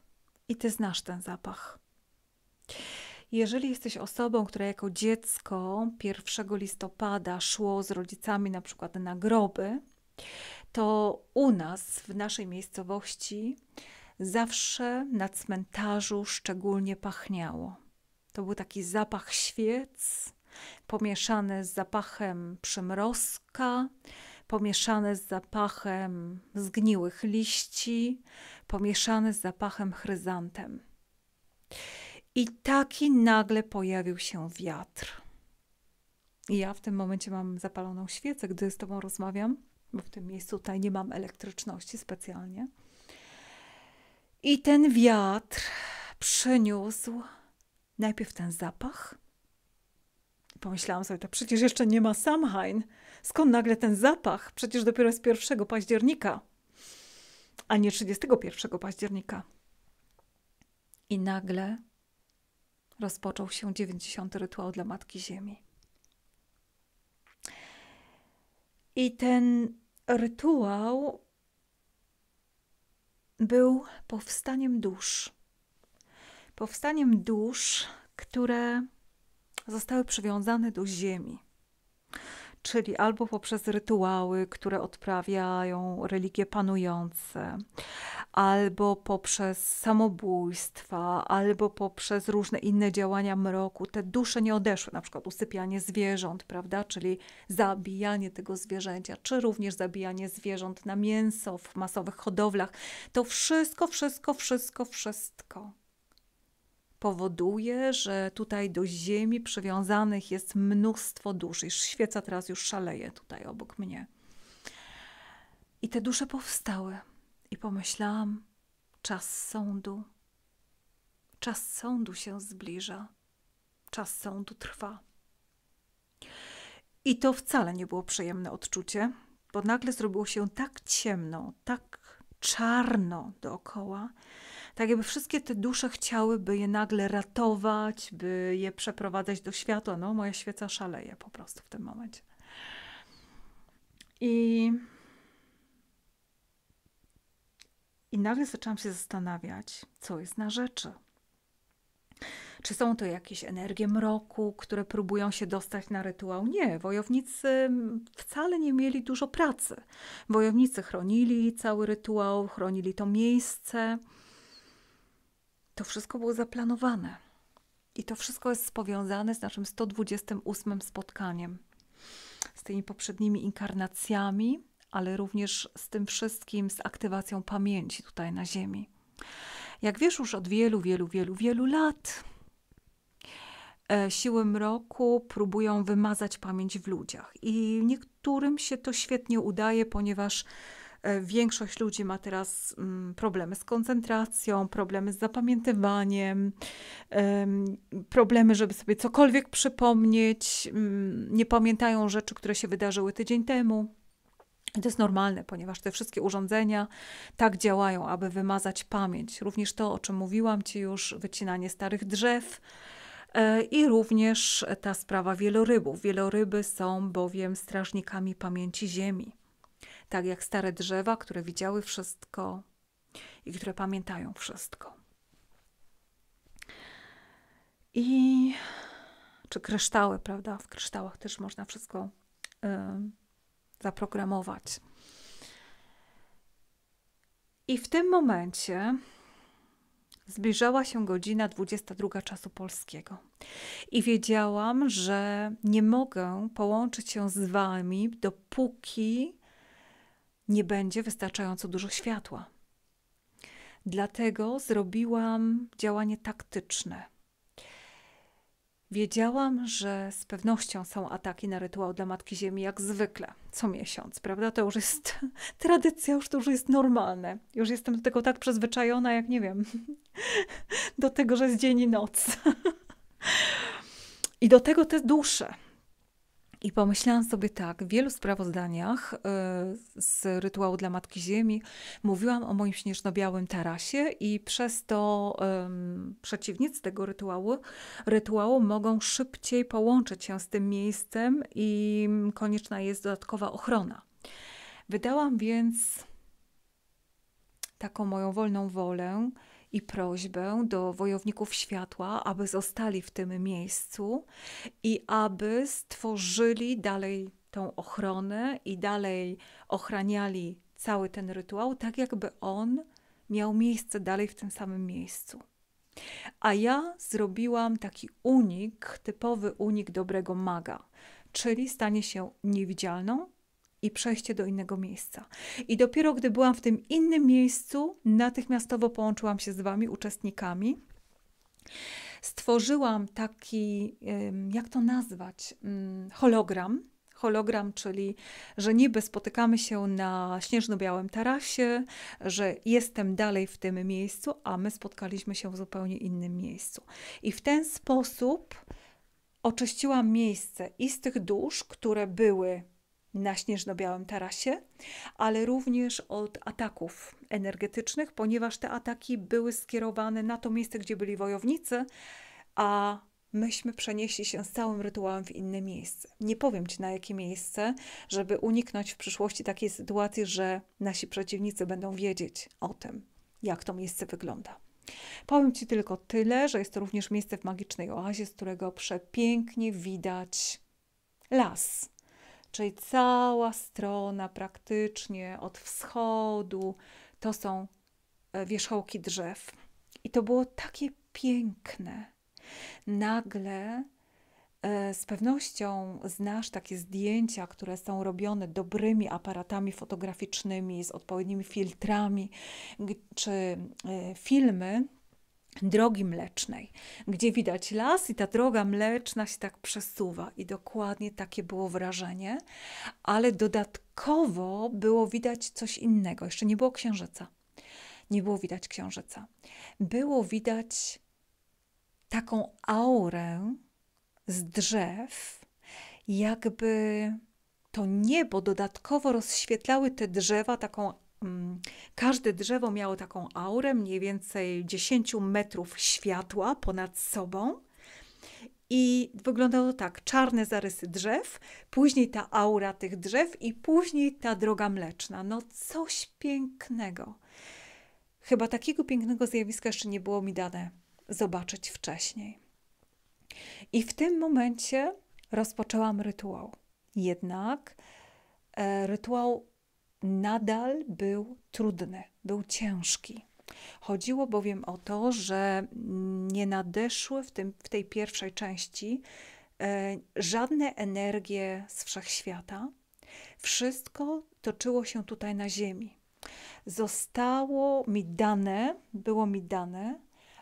i ty znasz ten zapach. Jeżeli jesteś osobą, która jako dziecko 1 listopada szło z rodzicami na przykład na groby, to u nas w naszej miejscowości zawsze na cmentarzu szczególnie pachniało. To był taki zapach świec pomieszany z zapachem przymrozka, pomieszane z zapachem zgniłych liści, pomieszane z zapachem chryzantem. I taki nagle pojawił się wiatr. I ja w tym momencie mam zapaloną świecę, gdy z Tobą rozmawiam, bo w tym miejscu tutaj nie mam elektryczności specjalnie. I ten wiatr przyniósł najpierw ten zapach. Pomyślałam sobie, to przecież jeszcze nie ma Samhain. Skąd nagle ten zapach? Przecież dopiero jest 1 października, a nie 31 października. I nagle rozpoczął się 90. rytuał dla Matki Ziemi. I ten rytuał był powstaniem dusz. Powstaniem dusz, które zostały przywiązane do ziemi czyli albo poprzez rytuały, które odprawiają religie panujące, albo poprzez samobójstwa, albo poprzez różne inne działania mroku. Te dusze nie odeszły, na przykład usypianie zwierząt, prawda, czyli zabijanie tego zwierzęcia, czy również zabijanie zwierząt na mięso w masowych hodowlach. To wszystko, wszystko, wszystko, wszystko powoduje, że tutaj do ziemi przywiązanych jest mnóstwo dusz. Iż świeca teraz już szaleje tutaj obok mnie. I te dusze powstały. I pomyślałam, czas sądu. Czas sądu się zbliża. Czas sądu trwa. I to wcale nie było przyjemne odczucie, bo nagle zrobiło się tak ciemno, tak czarno dookoła, tak jakby wszystkie te dusze chciały, by je nagle ratować, by je przeprowadzać do światła. No, moja świeca szaleje po prostu w tym momencie. I, I nagle zaczęłam się zastanawiać, co jest na rzeczy. Czy są to jakieś energie mroku, które próbują się dostać na rytuał? Nie, wojownicy mm, wcale nie mieli dużo pracy. Wojownicy chronili cały rytuał, chronili to miejsce. To wszystko było zaplanowane. I to wszystko jest powiązane z naszym 128 spotkaniem, z tymi poprzednimi inkarnacjami, ale również z tym wszystkim, z aktywacją pamięci tutaj na Ziemi. Jak wiesz już od wielu, wielu, wielu, wielu lat, e, siły mroku próbują wymazać pamięć w ludziach. I niektórym się to świetnie udaje, ponieważ E, większość ludzi ma teraz mm, problemy z koncentracją, problemy z zapamiętywaniem, problemy, żeby sobie cokolwiek przypomnieć. Mm, nie pamiętają rzeczy, które się wydarzyły tydzień temu. to jest normalne, ponieważ te wszystkie urządzenia tak działają, aby wymazać pamięć. Również to, o czym mówiłam Ci już, wycinanie starych drzew e, i również ta sprawa wielorybów. Wieloryby są bowiem strażnikami pamięci Ziemi tak jak stare drzewa, które widziały wszystko i które pamiętają wszystko. I czy kryształy, prawda? W kryształach też można wszystko zaprogramować. I w tym momencie zbliżała się godzina 22 czasu polskiego. I wiedziałam, że nie mogę połączyć się z wami, dopóki nie będzie wystarczająco dużo światła. Dlatego zrobiłam działanie taktyczne. Wiedziałam, że z pewnością są ataki na rytuał dla Matki Ziemi jak zwykle, co miesiąc, prawda? To już jest tradycja, już to już jest normalne. Już jestem do tego tak przyzwyczajona, jak nie wiem, do tego, że jest dzień i noc. I do tego te dusze, i pomyślałam sobie tak, w wielu sprawozdaniach y, z rytuału dla Matki Ziemi mówiłam o moim śnieżno-białym tarasie i przez to um, przeciwnicy tego rytuału, rytuału mogą szybciej połączyć się z tym miejscem i konieczna jest dodatkowa ochrona. Wydałam więc taką moją wolną wolę i prośbę do wojowników światła, aby zostali w tym miejscu i aby stworzyli dalej tą ochronę i dalej ochraniali cały ten rytuał, tak jakby on miał miejsce dalej w tym samym miejscu. A ja zrobiłam taki unik, typowy unik dobrego maga, czyli stanie się niewidzialną, i przejście do innego miejsca. I dopiero gdy byłam w tym innym miejscu, natychmiastowo połączyłam się z Wami, uczestnikami. Stworzyłam taki, jak to nazwać, mm, hologram. Hologram, czyli że niby spotykamy się na śnieżno-białym tarasie, że jestem dalej w tym miejscu, a my spotkaliśmy się w zupełnie innym miejscu. I w ten sposób oczyściłam miejsce i z tych dusz, które były na śnieżno-białym tarasie, ale również od ataków energetycznych, ponieważ te ataki były skierowane na to miejsce, gdzie byli wojownicy, a myśmy przenieśli się z całym rytuałem w inne miejsce. Nie powiem Ci na jakie miejsce, żeby uniknąć w przyszłości takiej sytuacji, że nasi przeciwnicy będą wiedzieć o tym, jak to miejsce wygląda. Powiem Ci tylko tyle, że jest to również miejsce w magicznej oazie, z którego przepięknie widać las czyli cała strona praktycznie od wschodu to są e, wierzchołki drzew. I to było takie piękne. Nagle e, z pewnością znasz takie zdjęcia, które są robione dobrymi aparatami fotograficznymi z odpowiednimi filtrami, czy e, filmy, drogi mlecznej, gdzie widać las i ta droga mleczna się tak przesuwa i dokładnie takie było wrażenie, ale dodatkowo było widać coś innego. Jeszcze nie było księżyca. Nie było widać księżyca. Było widać taką aurę z drzew, jakby to niebo dodatkowo rozświetlały te drzewa taką Mm, każde drzewo miało taką aurę mniej więcej 10 metrów światła ponad sobą. I wyglądało tak: czarne zarysy drzew, później ta aura tych drzew, i później ta droga mleczna. No, coś pięknego. Chyba takiego pięknego zjawiska jeszcze nie było mi dane zobaczyć wcześniej. I w tym momencie rozpoczęłam rytuał. Jednak e, rytuał nadal był trudny, był ciężki. Chodziło bowiem o to, że nie nadeszły w, tym, w tej pierwszej części e, żadne energie z wszechświata. Wszystko toczyło się tutaj na Ziemi. Zostało mi dane, było mi dane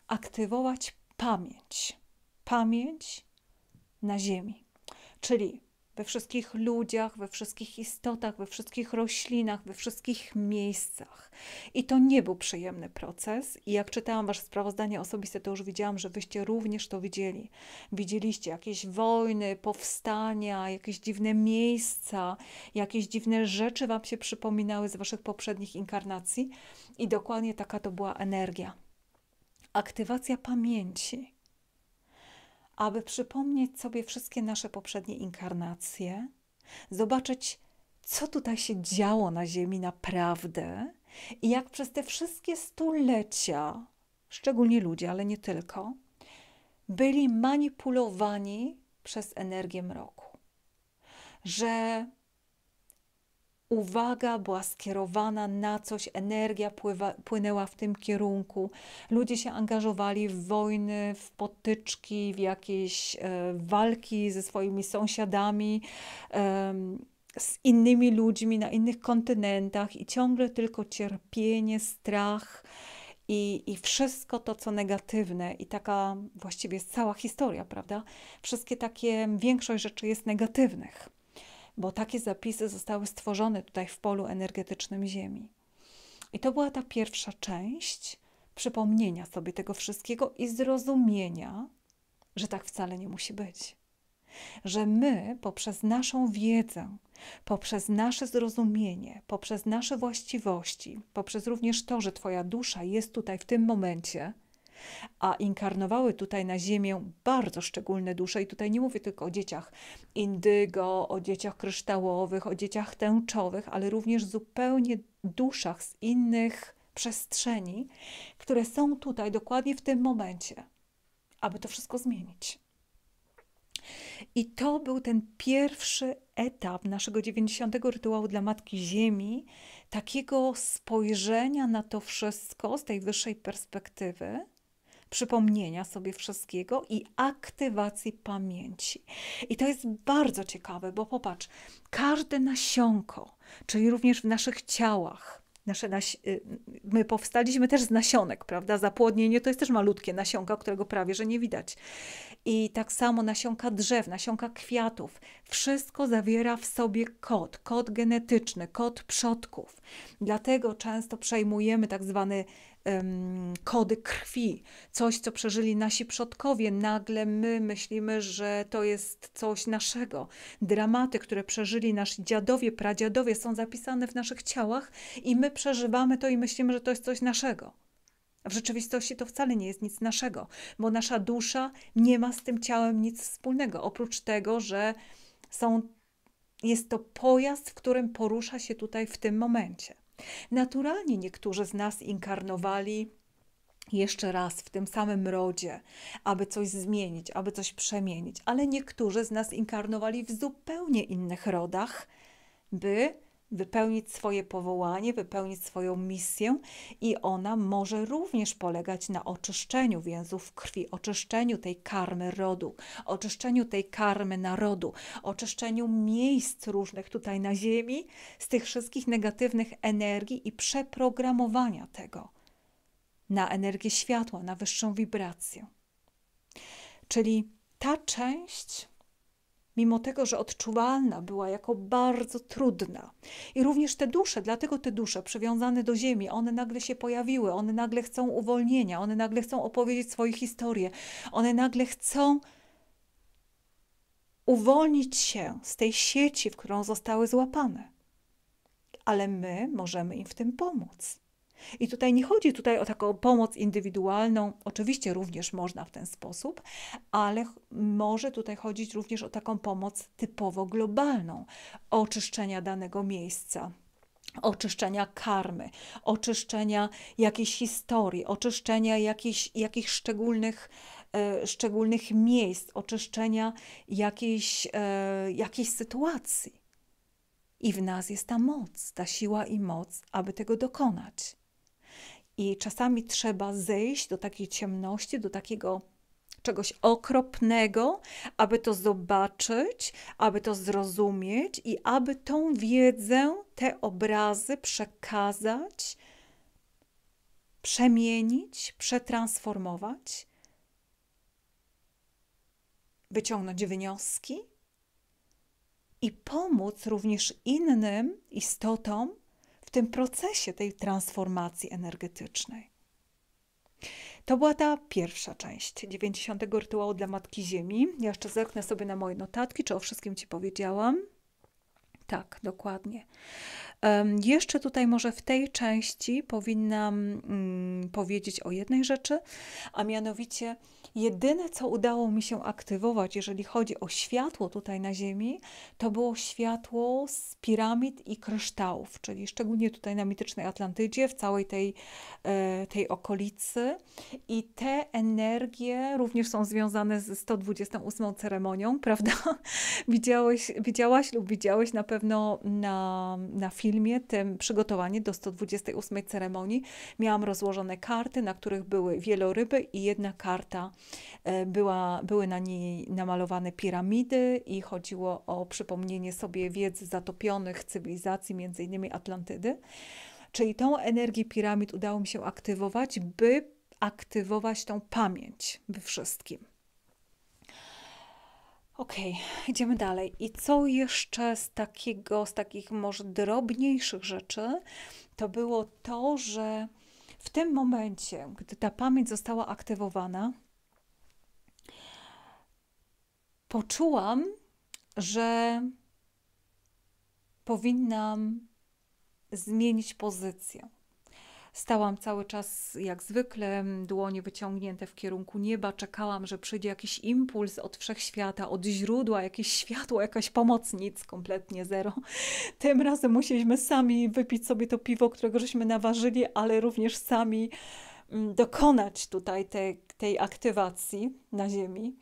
aktywować pamięć. Pamięć na Ziemi. Czyli we wszystkich ludziach, we wszystkich istotach, we wszystkich roślinach, we wszystkich miejscach. I to nie był przyjemny proces. I jak czytałam Wasze sprawozdanie osobiste, to już widziałam, że Wyście również to widzieli. Widzieliście jakieś wojny, powstania, jakieś dziwne miejsca, jakieś dziwne rzeczy Wam się przypominały z Waszych poprzednich inkarnacji. I dokładnie taka to była energia. Aktywacja pamięci aby przypomnieć sobie wszystkie nasze poprzednie inkarnacje, zobaczyć, co tutaj się działo na Ziemi naprawdę i jak przez te wszystkie stulecia, szczególnie ludzie, ale nie tylko, byli manipulowani przez energię mroku. Że uwaga była skierowana na coś, energia pływa, płynęła w tym kierunku. Ludzie się angażowali w wojny, w potyczki, w jakieś e, walki ze swoimi sąsiadami. E, z innymi ludźmi na innych kontynentach i ciągle tylko cierpienie, strach i, i wszystko to, co negatywne, i taka właściwie jest cała historia, prawda? Wszystkie takie, większość rzeczy jest negatywnych bo takie zapisy zostały stworzone tutaj w polu energetycznym Ziemi. I to była ta pierwsza część przypomnienia sobie tego wszystkiego i zrozumienia, że tak wcale nie musi być. Że my poprzez naszą wiedzę, poprzez nasze zrozumienie, poprzez nasze właściwości, poprzez również to, że Twoja dusza jest tutaj w tym momencie, a inkarnowały tutaj na Ziemię bardzo szczególne dusze. I tutaj nie mówię tylko o dzieciach indygo, o dzieciach kryształowych, o dzieciach tęczowych, ale również zupełnie duszach z innych przestrzeni, które są tutaj dokładnie w tym momencie, aby to wszystko zmienić. I to był ten pierwszy etap naszego 90 rytuału dla Matki Ziemi, takiego spojrzenia na to wszystko z tej wyższej perspektywy, przypomnienia sobie wszystkiego i aktywacji pamięci. I to jest bardzo ciekawe, bo popatrz, każde nasionko, czyli również w naszych ciałach, nasze nas, y, my powstaliśmy też z nasionek, prawda? Zapłodnienie to jest też malutkie nasionka, którego prawie że nie widać. I tak samo nasionka drzew, nasionka kwiatów. Wszystko zawiera w sobie kod, kod genetyczny, kod przodków. Dlatego często przejmujemy tak zwany kody krwi, coś, co przeżyli nasi przodkowie. Nagle my myślimy, że to jest coś naszego. Dramaty, które przeżyli nasi dziadowie, pradziadowie, są zapisane w naszych ciałach i my przeżywamy to i myślimy, że to jest coś naszego. W rzeczywistości to wcale nie jest nic naszego, bo nasza dusza nie ma z tym ciałem nic wspólnego, oprócz tego, że są, jest to pojazd, w którym porusza się tutaj w tym momencie. Naturalnie niektórzy z nas inkarnowali jeszcze raz w tym samym rodzie, aby coś zmienić, aby coś przemienić, ale niektórzy z nas inkarnowali w zupełnie innych rodach, by wypełnić swoje powołanie, wypełnić swoją misję i ona może również polegać na oczyszczeniu więzów krwi, oczyszczeniu tej karmy rodu, oczyszczeniu tej karmy narodu, oczyszczeniu miejsc różnych tutaj na ziemi z tych wszystkich negatywnych energii i przeprogramowania tego na energię światła, na wyższą wibrację. Czyli ta część mimo tego, że odczuwalna była jako bardzo trudna. I również te dusze, dlatego te dusze przywiązane do ziemi, one nagle się pojawiły, one nagle chcą uwolnienia, one nagle chcą opowiedzieć swoje historie, one nagle chcą uwolnić się z tej sieci, w którą zostały złapane. Ale my możemy im w tym pomóc. I tutaj nie chodzi tutaj o taką pomoc indywidualną, oczywiście również można w ten sposób, ale może tutaj chodzić również o taką pomoc typowo globalną, oczyszczenia danego miejsca, oczyszczenia karmy, oczyszczenia jakiejś historii, oczyszczenia jakichś, jakich szczególnych, e, szczególnych miejsc, oczyszczenia jakiejś, e, jakiejś sytuacji. I w nas jest ta moc, ta siła i moc, aby tego dokonać. I czasami trzeba zejść do takiej ciemności, do takiego czegoś okropnego, aby to zobaczyć, aby to zrozumieć i aby tą wiedzę, te obrazy przekazać, przemienić, przetransformować, wyciągnąć wnioski i pomóc również innym istotom tym procesie tej transformacji energetycznej. To była ta pierwsza część 90 rytuału dla Matki Ziemi. Ja jeszcze zerknę sobie na moje notatki, czy o wszystkim Ci powiedziałam. Tak, dokładnie. Um, jeszcze tutaj może w tej części powinnam mm, powiedzieć o jednej rzeczy, a mianowicie Jedyne, co udało mi się aktywować, jeżeli chodzi o światło tutaj na Ziemi, to było światło z piramid i kryształów, czyli szczególnie tutaj na mitycznej Atlantydzie, w całej tej, e, tej okolicy. I te energie również są związane z 128 ceremonią, prawda? Widziałeś, widziałaś lub widziałeś na pewno na, na filmie tym przygotowanie do 128 ceremonii. Miałam rozłożone karty, na których były wieloryby i jedna karta E, była, były na niej namalowane piramidy i chodziło o przypomnienie sobie wiedzy zatopionych cywilizacji, między innymi Atlantydy. Czyli tą energię piramid udało mi się aktywować, by aktywować tą pamięć we wszystkim. OK, idziemy dalej. I co jeszcze z takiego, z takich może drobniejszych rzeczy, to było to, że w tym momencie, gdy ta pamięć została aktywowana, poczułam, że powinnam zmienić pozycję. Stałam cały czas jak zwykle, dłonie wyciągnięte w kierunku nieba, czekałam, że przyjdzie jakiś impuls od wszechświata, od źródła, jakieś światło, jakaś pomoc, nic, kompletnie zero. Tym razem musieliśmy sami wypić sobie to piwo, którego żeśmy naważyli, ale również sami mm, dokonać tutaj tej aktywacji na Ziemi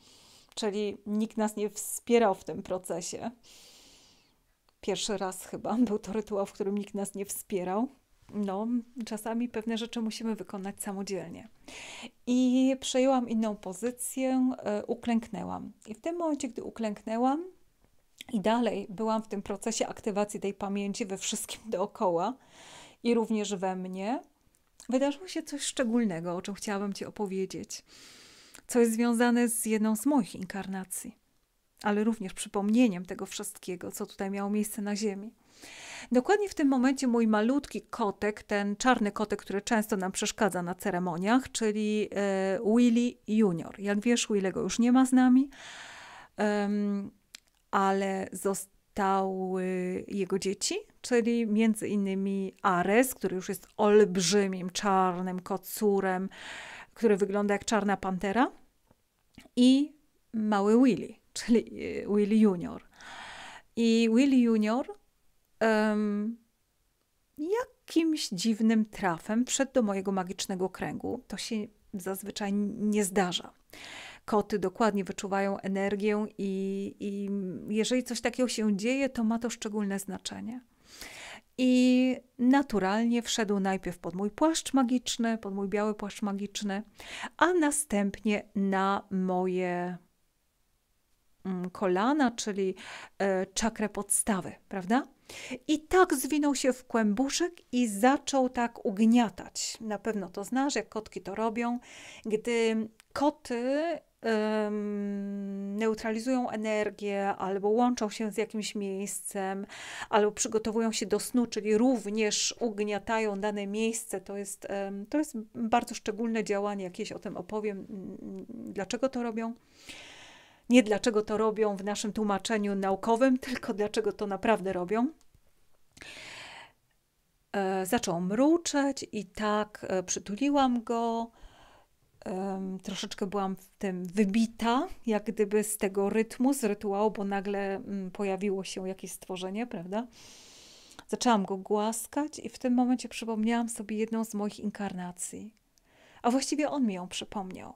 czyli nikt nas nie wspierał w tym procesie. Pierwszy raz chyba był to rytuał, w którym nikt nas nie wspierał. No, czasami pewne rzeczy musimy wykonać samodzielnie. I przejęłam inną pozycję, e, uklęknęłam. I w tym momencie, gdy uklęknęłam, i dalej byłam w tym procesie aktywacji tej pamięci we wszystkim dookoła i również we mnie, wydarzyło się coś szczególnego, o czym chciałabym Ci opowiedzieć co jest związane z jedną z moich inkarnacji, ale również przypomnieniem tego wszystkiego, co tutaj miało miejsce na Ziemi. Dokładnie w tym momencie mój malutki kotek, ten czarny kotek, który często nam przeszkadza na ceremoniach, czyli e, Willy Junior. Jak wiesz, Willego już nie ma z nami, ale zostały jego dzieci, czyli między innymi Ares, który już jest olbrzymim czarnym kocurem, który wygląda jak czarna pantera, i mały Willy, czyli y, Willy Junior. I Willy Junior um, jakimś dziwnym trafem wszedł do mojego magicznego kręgu. To się zazwyczaj nie zdarza. Koty dokładnie wyczuwają energię, i, i jeżeli coś takiego się dzieje, to ma to szczególne znaczenie. I naturalnie wszedł najpierw pod mój płaszcz magiczny, pod mój biały płaszcz magiczny, a następnie na moje mm, kolana, czyli e, czakrę podstawy, prawda? I tak zwinął się w kłębuszek i zaczął tak ugniatać. Na pewno to znasz, jak kotki to robią. Gdy koty neutralizują energię, albo łączą się z jakimś miejscem, albo przygotowują się do snu, czyli również ugniatają dane miejsce. To jest, to jest bardzo szczególne działanie, jakieś o tym opowiem, dlaczego to robią. Nie dlaczego to robią w naszym tłumaczeniu naukowym, tylko dlaczego to naprawdę robią e, zaczął mruczeć i tak e, przytuliłam go um, troszeczkę byłam w tym wybita, jak gdyby z tego rytmu, z rytuału, bo nagle um, pojawiło się jakieś stworzenie, prawda? Zaczęłam go głaskać i w tym momencie przypomniałam sobie jedną z moich inkarnacji. A właściwie on mi ją przypomniał.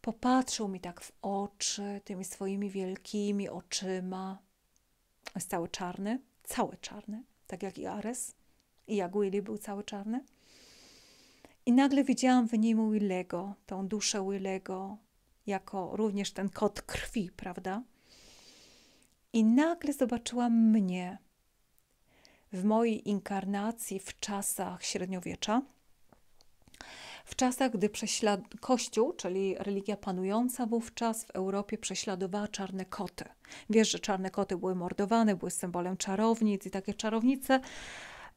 Popatrzył mi tak w oczy, tymi swoimi wielkimi oczyma. Jest cały czarny, cały czarny, tak jak i Ares. I jak Willy był cały czarny. I nagle widziałam w nim Willego, tą duszę Willego, jako również ten kot krwi, prawda? I nagle zobaczyłam mnie w mojej inkarnacji w czasach średniowiecza, w czasach, gdy prześlad- Kościół, czyli religia panująca wówczas w Europie, prześladowała czarne koty. Wiesz, że czarne koty były mordowane, były symbolem czarownic i takie czarownice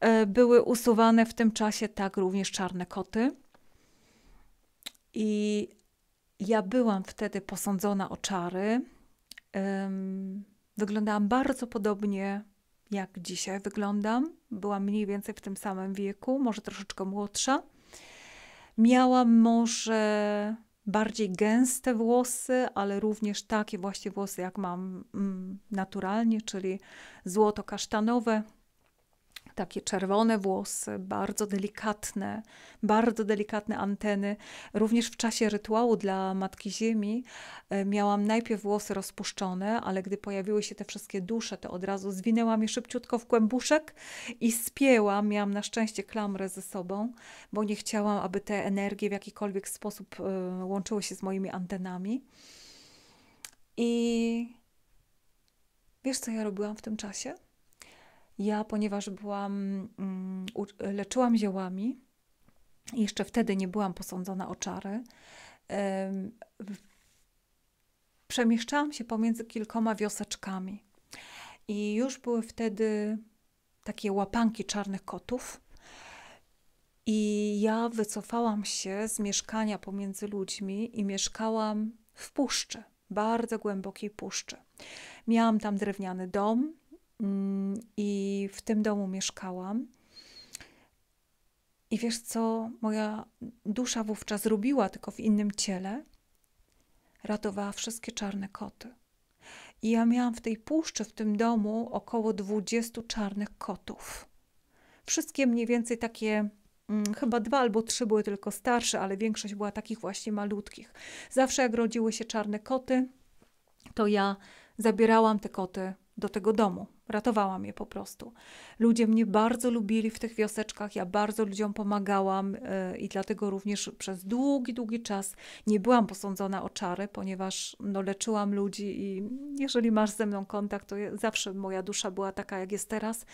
E, były usuwane w tym czasie tak również czarne koty. I ja byłam wtedy posądzona o czary. Wyglądałam bardzo podobnie jak dzisiaj wyglądam. Byłam mniej więcej w tym samym wieku, może troszeczkę młodsza. Miałam może bardziej gęste włosy, ale również takie właśnie włosy, jak mam mm, naturalnie, czyli złoto-kasztanowe, takie czerwone włosy, bardzo delikatne, bardzo delikatne anteny. Również w czasie rytuału dla Matki Ziemi e, miałam najpierw włosy rozpuszczone, ale gdy pojawiły się te wszystkie dusze, to od razu zwinęłam je szybciutko w kłębuszek i spięłam. Miałam na szczęście klamrę ze sobą, bo nie chciałam, aby te energie w jakikolwiek sposób e, łączyły się z moimi antenami. I wiesz, co ja robiłam w tym czasie? Ja, ponieważ byłam, mm, leczyłam ziołami, jeszcze wtedy nie byłam posądzona o czary, przemieszczałam się pomiędzy kilkoma wioseczkami. I już były wtedy takie łapanki czarnych kotów. I ja wycofałam się z mieszkania pomiędzy ludźmi i mieszkałam w puszczy, bardzo głębokiej puszczy. Miałam tam drewniany dom, Mm, i w tym domu mieszkałam. I wiesz co, moja dusza wówczas robiła, tylko w innym ciele, ratowała wszystkie czarne koty. I ja miałam w tej puszczy, w tym domu około 20 czarnych kotów. Wszystkie mniej więcej takie, hmm, chyba dwa albo trzy były tylko starsze, ale większość była takich właśnie malutkich. Zawsze jak rodziły się czarne koty, to ja zabierałam te koty do tego domu. Ratowałam je po prostu. Ludzie mnie bardzo lubili w tych wioseczkach, ja bardzo ludziom pomagałam e, i dlatego również przez długi, długi czas nie byłam posądzona o czary, ponieważ no, leczyłam ludzi i jeżeli masz ze mną kontakt, to zawsze moja dusza była taka, jak jest teraz.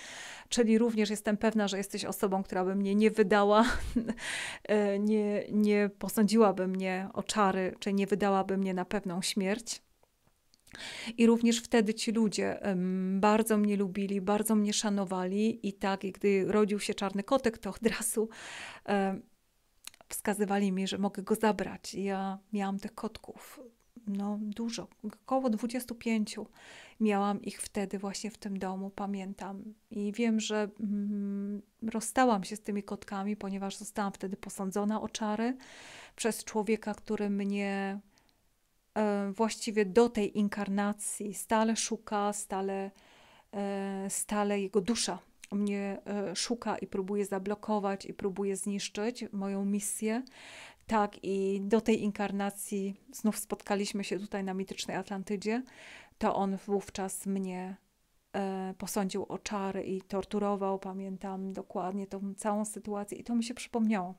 Czyli również jestem pewna, że jesteś osobą, która by mnie nie wydała, e, nie, nie posądziłaby mnie o czary, czy nie wydałaby mnie na pewną śmierć. I również wtedy ci ludzie bardzo mnie lubili, bardzo mnie szanowali, i tak, gdy rodził się czarny kotek, to od razu wskazywali mi, że mogę go zabrać. Ja miałam tych kotków no, dużo, około 25. Miałam ich wtedy właśnie w tym domu, pamiętam. I wiem, że mm, rozstałam się z tymi kotkami, ponieważ zostałam wtedy posądzona o czary przez człowieka, który mnie E, właściwie do tej inkarnacji, stale szuka, stale, e, stale jego dusza mnie e, szuka i próbuje zablokować i próbuje zniszczyć moją misję. Tak, i do tej inkarnacji znów spotkaliśmy się tutaj na mitycznej Atlantydzie. To on wówczas mnie posądził o czary i torturował. Pamiętam dokładnie tą całą sytuację, i to mi się przypomniało.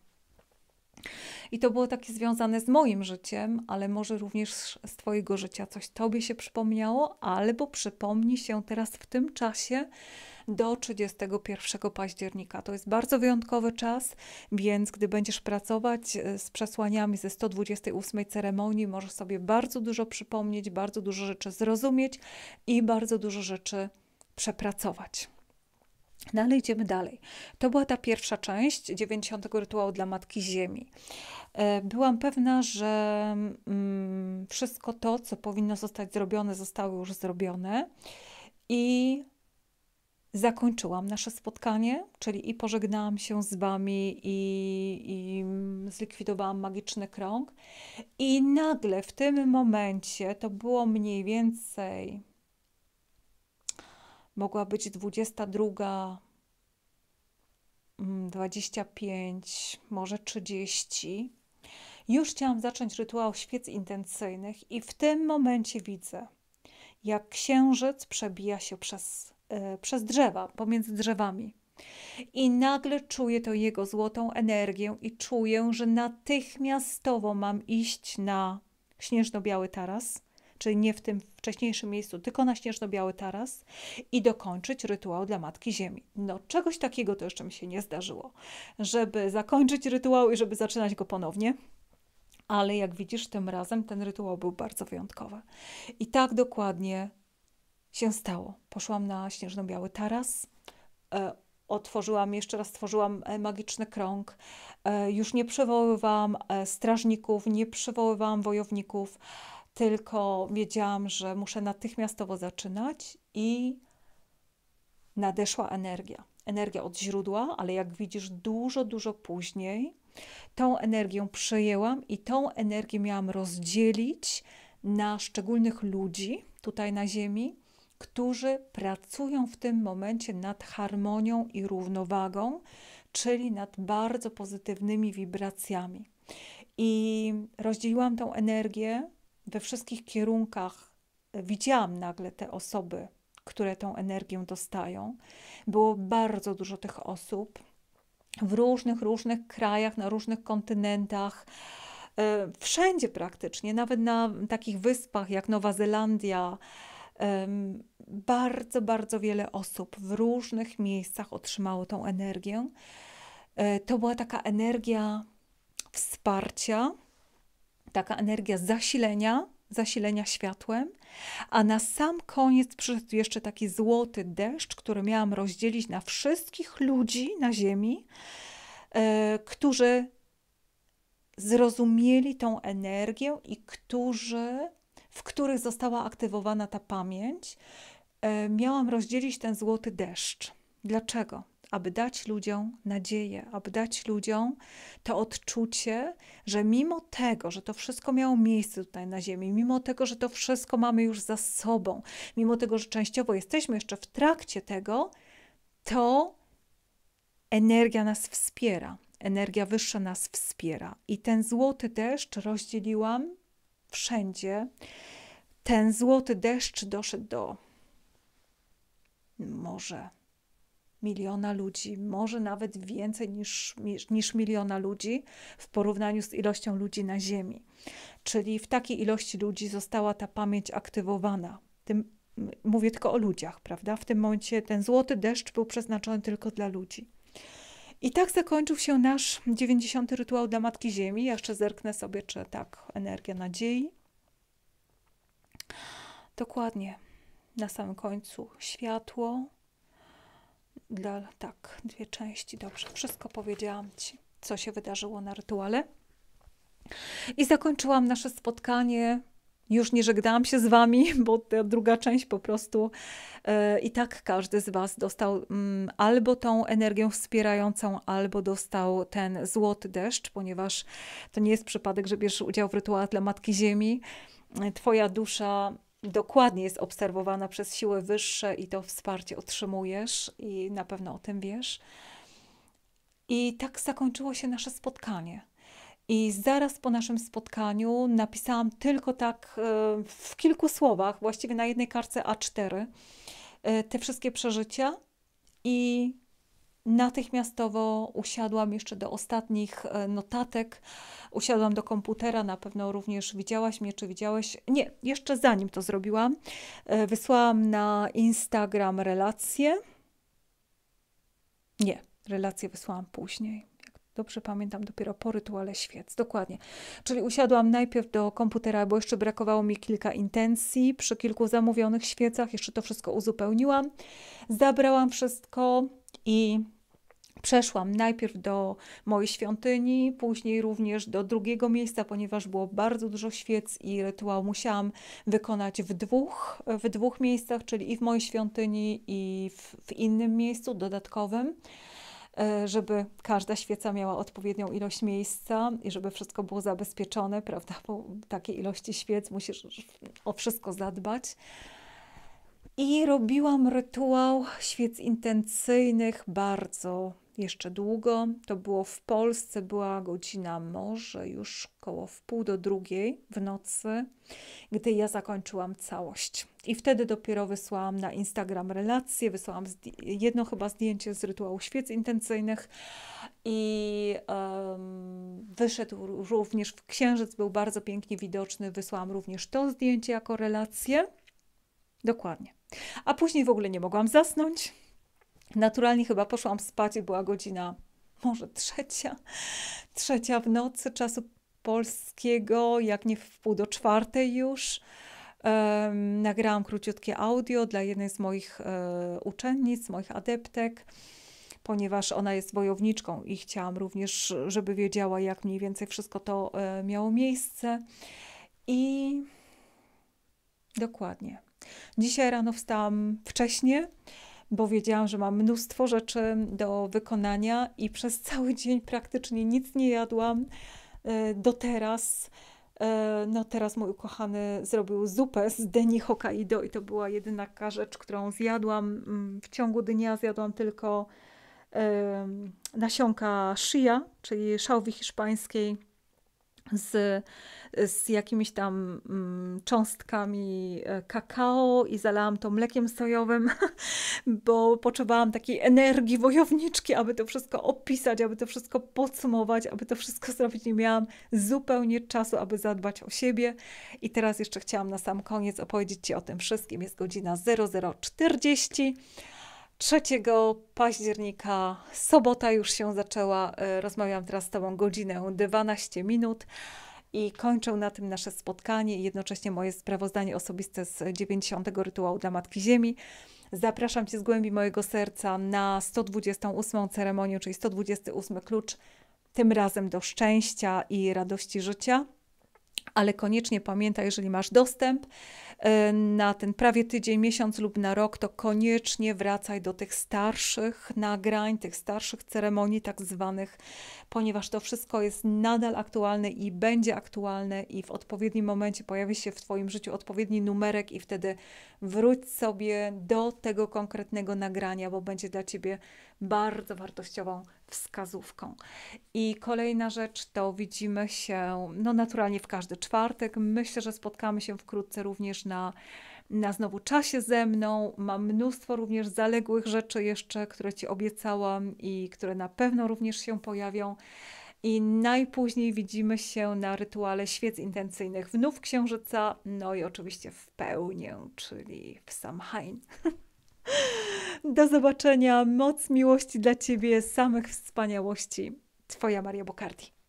I to było takie związane z moim życiem, ale może również z Twojego życia coś Tobie się przypomniało, albo przypomni się teraz w tym czasie do 31 października. To jest bardzo wyjątkowy czas, więc gdy będziesz pracować e, z przesłaniami ze 128 ceremonii, możesz sobie bardzo dużo przypomnieć, bardzo dużo rzeczy zrozumieć i bardzo dużo rzeczy przepracować. No ale idziemy dalej. To była ta pierwsza część 90 rytuału dla Matki Ziemi. E, byłam pewna, że mm, wszystko to, co powinno zostać zrobione, zostało już zrobione. I zakończyłam nasze spotkanie, czyli i pożegnałam się z Wami, i, i mm, zlikwidowałam magiczny krąg. I nagle w tym momencie to było mniej więcej mogła być 22, 25, mm, może 30. Już chciałam zacząć rytuał świec intencyjnych, i w tym momencie widzę, jak księżyc przebija się przez, yy, przez drzewa, pomiędzy drzewami. I nagle czuję to jego złotą energię i czuję, że natychmiastowo mam iść na śnieżno-biały taras czy nie w tym wcześniejszym miejscu, tylko na śnieżno-biały taras i dokończyć rytuał dla Matki Ziemi. No, czegoś takiego to jeszcze mi się nie zdarzyło, żeby zakończyć rytuał i żeby zaczynać go ponownie ale jak widzisz, tym razem ten rytuał był bardzo wyjątkowy. I tak dokładnie się stało. Poszłam na śnieżno-biały taras, e, otworzyłam, jeszcze raz stworzyłam e, magiczny krąg. E, już nie przywoływałam strażników, nie przywoływałam wojowników tylko wiedziałam, że muszę natychmiastowo zaczynać i nadeszła energia. Energia od źródła, ale jak widzisz, dużo, dużo później tą energię przejęłam i tą energię miałam rozdzielić na szczególnych ludzi tutaj na Ziemi, którzy pracują w tym momencie nad harmonią i równowagą, czyli nad bardzo pozytywnymi wibracjami. I rozdzieliłam tą energię we wszystkich kierunkach e, widziałam nagle te osoby, które tą energię dostają. Było bardzo dużo tych osób w różnych, różnych krajach, na różnych kontynentach. E, wszędzie praktycznie, nawet na takich wyspach jak Nowa Zelandia, bardzo, bardzo wiele osób w różnych miejscach otrzymało tą energię. E, to była taka energia wsparcia, taka energia zasilenia, zasilenia światłem, a na sam koniec przyszedł jeszcze taki złoty deszcz, który miałam rozdzielić na wszystkich ludzi na Ziemi, e, którzy zrozumieli tą energię i którzy, w których została aktywowana ta pamięć. E, miałam rozdzielić ten złoty deszcz. Dlaczego? aby dać ludziom nadzieję, aby dać ludziom to odczucie, że mimo tego, że to wszystko miało miejsce tutaj na Ziemi, mimo tego, że to wszystko mamy już za sobą, mimo tego, że częściowo jesteśmy jeszcze w trakcie tego, to energia nas wspiera. Energia wyższa nas wspiera. I ten złoty deszcz rozdzieliłam wszędzie. Ten złoty deszcz doszedł do może miliona ludzi, może nawet więcej niż, niż miliona ludzi w porównaniu z ilością ludzi na Ziemi. Czyli w takiej ilości ludzi została ta pamięć aktywowana. Tym, mówię tylko o ludziach, prawda? W tym momencie ten złoty deszcz był przeznaczony tylko dla ludzi. I tak zakończył się nasz 90. rytuał dla Matki Ziemi. Ja jeszcze zerknę sobie, czy tak, energia nadziei. Dokładnie. Na samym końcu światło, dla, tak, dwie części, dobrze, wszystko powiedziałam Ci, co się wydarzyło na rytuale. I zakończyłam nasze spotkanie. Już nie żegnałam się z Wami, bo ta druga część po prostu yy, i tak każdy z Was dostał yy, albo tą energię wspierającą, albo dostał ten złoty deszcz, ponieważ to nie jest przypadek, że bierzesz udział w rytuale dla Matki Ziemi. E, twoja dusza dokładnie jest obserwowana przez siły wyższe i to wsparcie otrzymujesz i na pewno o tym wiesz. I tak zakończyło się nasze spotkanie. I zaraz po naszym spotkaniu napisałam tylko tak e, w kilku słowach, właściwie na jednej karce A4, e, te wszystkie przeżycia i Natychmiastowo usiadłam jeszcze do ostatnich e, notatek, usiadłam do komputera, na pewno również widziałaś mnie, czy widziałeś. Nie, jeszcze zanim to zrobiłam, e, wysłałam na Instagram relacje. Nie, relacje wysłałam później. dobrze pamiętam, dopiero po rytuale świec, dokładnie. Czyli usiadłam najpierw do komputera, bo jeszcze brakowało mi kilka intencji przy kilku zamówionych świecach, jeszcze to wszystko uzupełniłam. Zabrałam wszystko i Przeszłam najpierw do mojej świątyni, później również do drugiego miejsca, ponieważ było bardzo dużo świec i rytuał musiałam wykonać w dwóch, w dwóch miejscach, czyli i w mojej świątyni, i w, w innym miejscu dodatkowym, e, żeby każda świeca miała odpowiednią ilość miejsca i żeby wszystko było zabezpieczone, prawda? Bo takiej ilości świec musisz o wszystko zadbać. I robiłam rytuał świec intencyjnych bardzo jeszcze długo. To było w Polsce, była godzina może już koło wpół do drugiej w nocy, gdy ja zakończyłam całość. I wtedy dopiero wysłałam na Instagram relacje, wysłałam jedno chyba zdjęcie z rytuału świec intencyjnych i um, wyszedł również, w księżyc był bardzo pięknie widoczny, wysłałam również to zdjęcie jako relację. Dokładnie. A później w ogóle nie mogłam zasnąć. Naturalnie chyba poszłam spać i była godzina może trzecia, trzecia w nocy czasu polskiego, jak nie w pół do czwartej już. Um, nagrałam króciutkie audio dla jednej z moich e, uczennic, moich adeptek, ponieważ ona jest wojowniczką i chciałam również, żeby wiedziała, jak mniej więcej wszystko to e, miało miejsce. I dokładnie. Dzisiaj rano wstałam wcześnie, bo wiedziałam, że mam mnóstwo rzeczy do wykonania i przez cały dzień praktycznie nic nie jadłam. E, do teraz, e, no teraz mój ukochany zrobił zupę z deni Hokkaido i to była jedyna rzecz, którą zjadłam. Mm, w ciągu dnia zjadłam tylko nasionka shia, czyli szałwi hiszpańskiej z, z jakimiś tam mm, cząstkami e, kakao i zalałam to mlekiem sojowym, bo potrzebowałam takiej energii wojowniczki, aby to wszystko opisać, aby to wszystko podsumować, aby to wszystko zrobić. Nie miałam zupełnie czasu, aby zadbać o siebie. I teraz jeszcze chciałam na sam koniec opowiedzieć Ci o tym wszystkim. Jest godzina 0040. 3 października, sobota już się zaczęła. E, rozmawiam teraz z Tobą godzinę 12 minut i kończę na tym nasze spotkanie i jednocześnie moje sprawozdanie osobiste z 90. rytuału dla Matki Ziemi. Zapraszam Cię z głębi mojego serca na 128. ceremonię, czyli 128 klucz, tym razem do szczęścia i radości życia. Ale koniecznie pamiętaj, jeżeli masz dostęp, na ten prawie tydzień, miesiąc lub na rok, to koniecznie wracaj do tych starszych nagrań, tych starszych ceremonii, tak zwanych ponieważ to wszystko jest nadal aktualne i będzie aktualne, i w odpowiednim momencie pojawi się w Twoim życiu odpowiedni numerek, i wtedy wróć sobie do tego konkretnego nagrania, bo będzie dla Ciebie bardzo wartościową wskazówką. I kolejna rzecz to widzimy się no naturalnie w każdy czwartek. Myślę, że spotkamy się wkrótce również na na znowu czasie ze mną. Mam mnóstwo również zaległych rzeczy jeszcze, które Ci obiecałam i które na pewno również się pojawią. I najpóźniej widzimy się na rytuale świec intencyjnych wnów księżyca, no i oczywiście w pełnię, czyli w Samhain. Do zobaczenia, moc miłości dla Ciebie, samych wspaniałości. Twoja Maria Bokardi.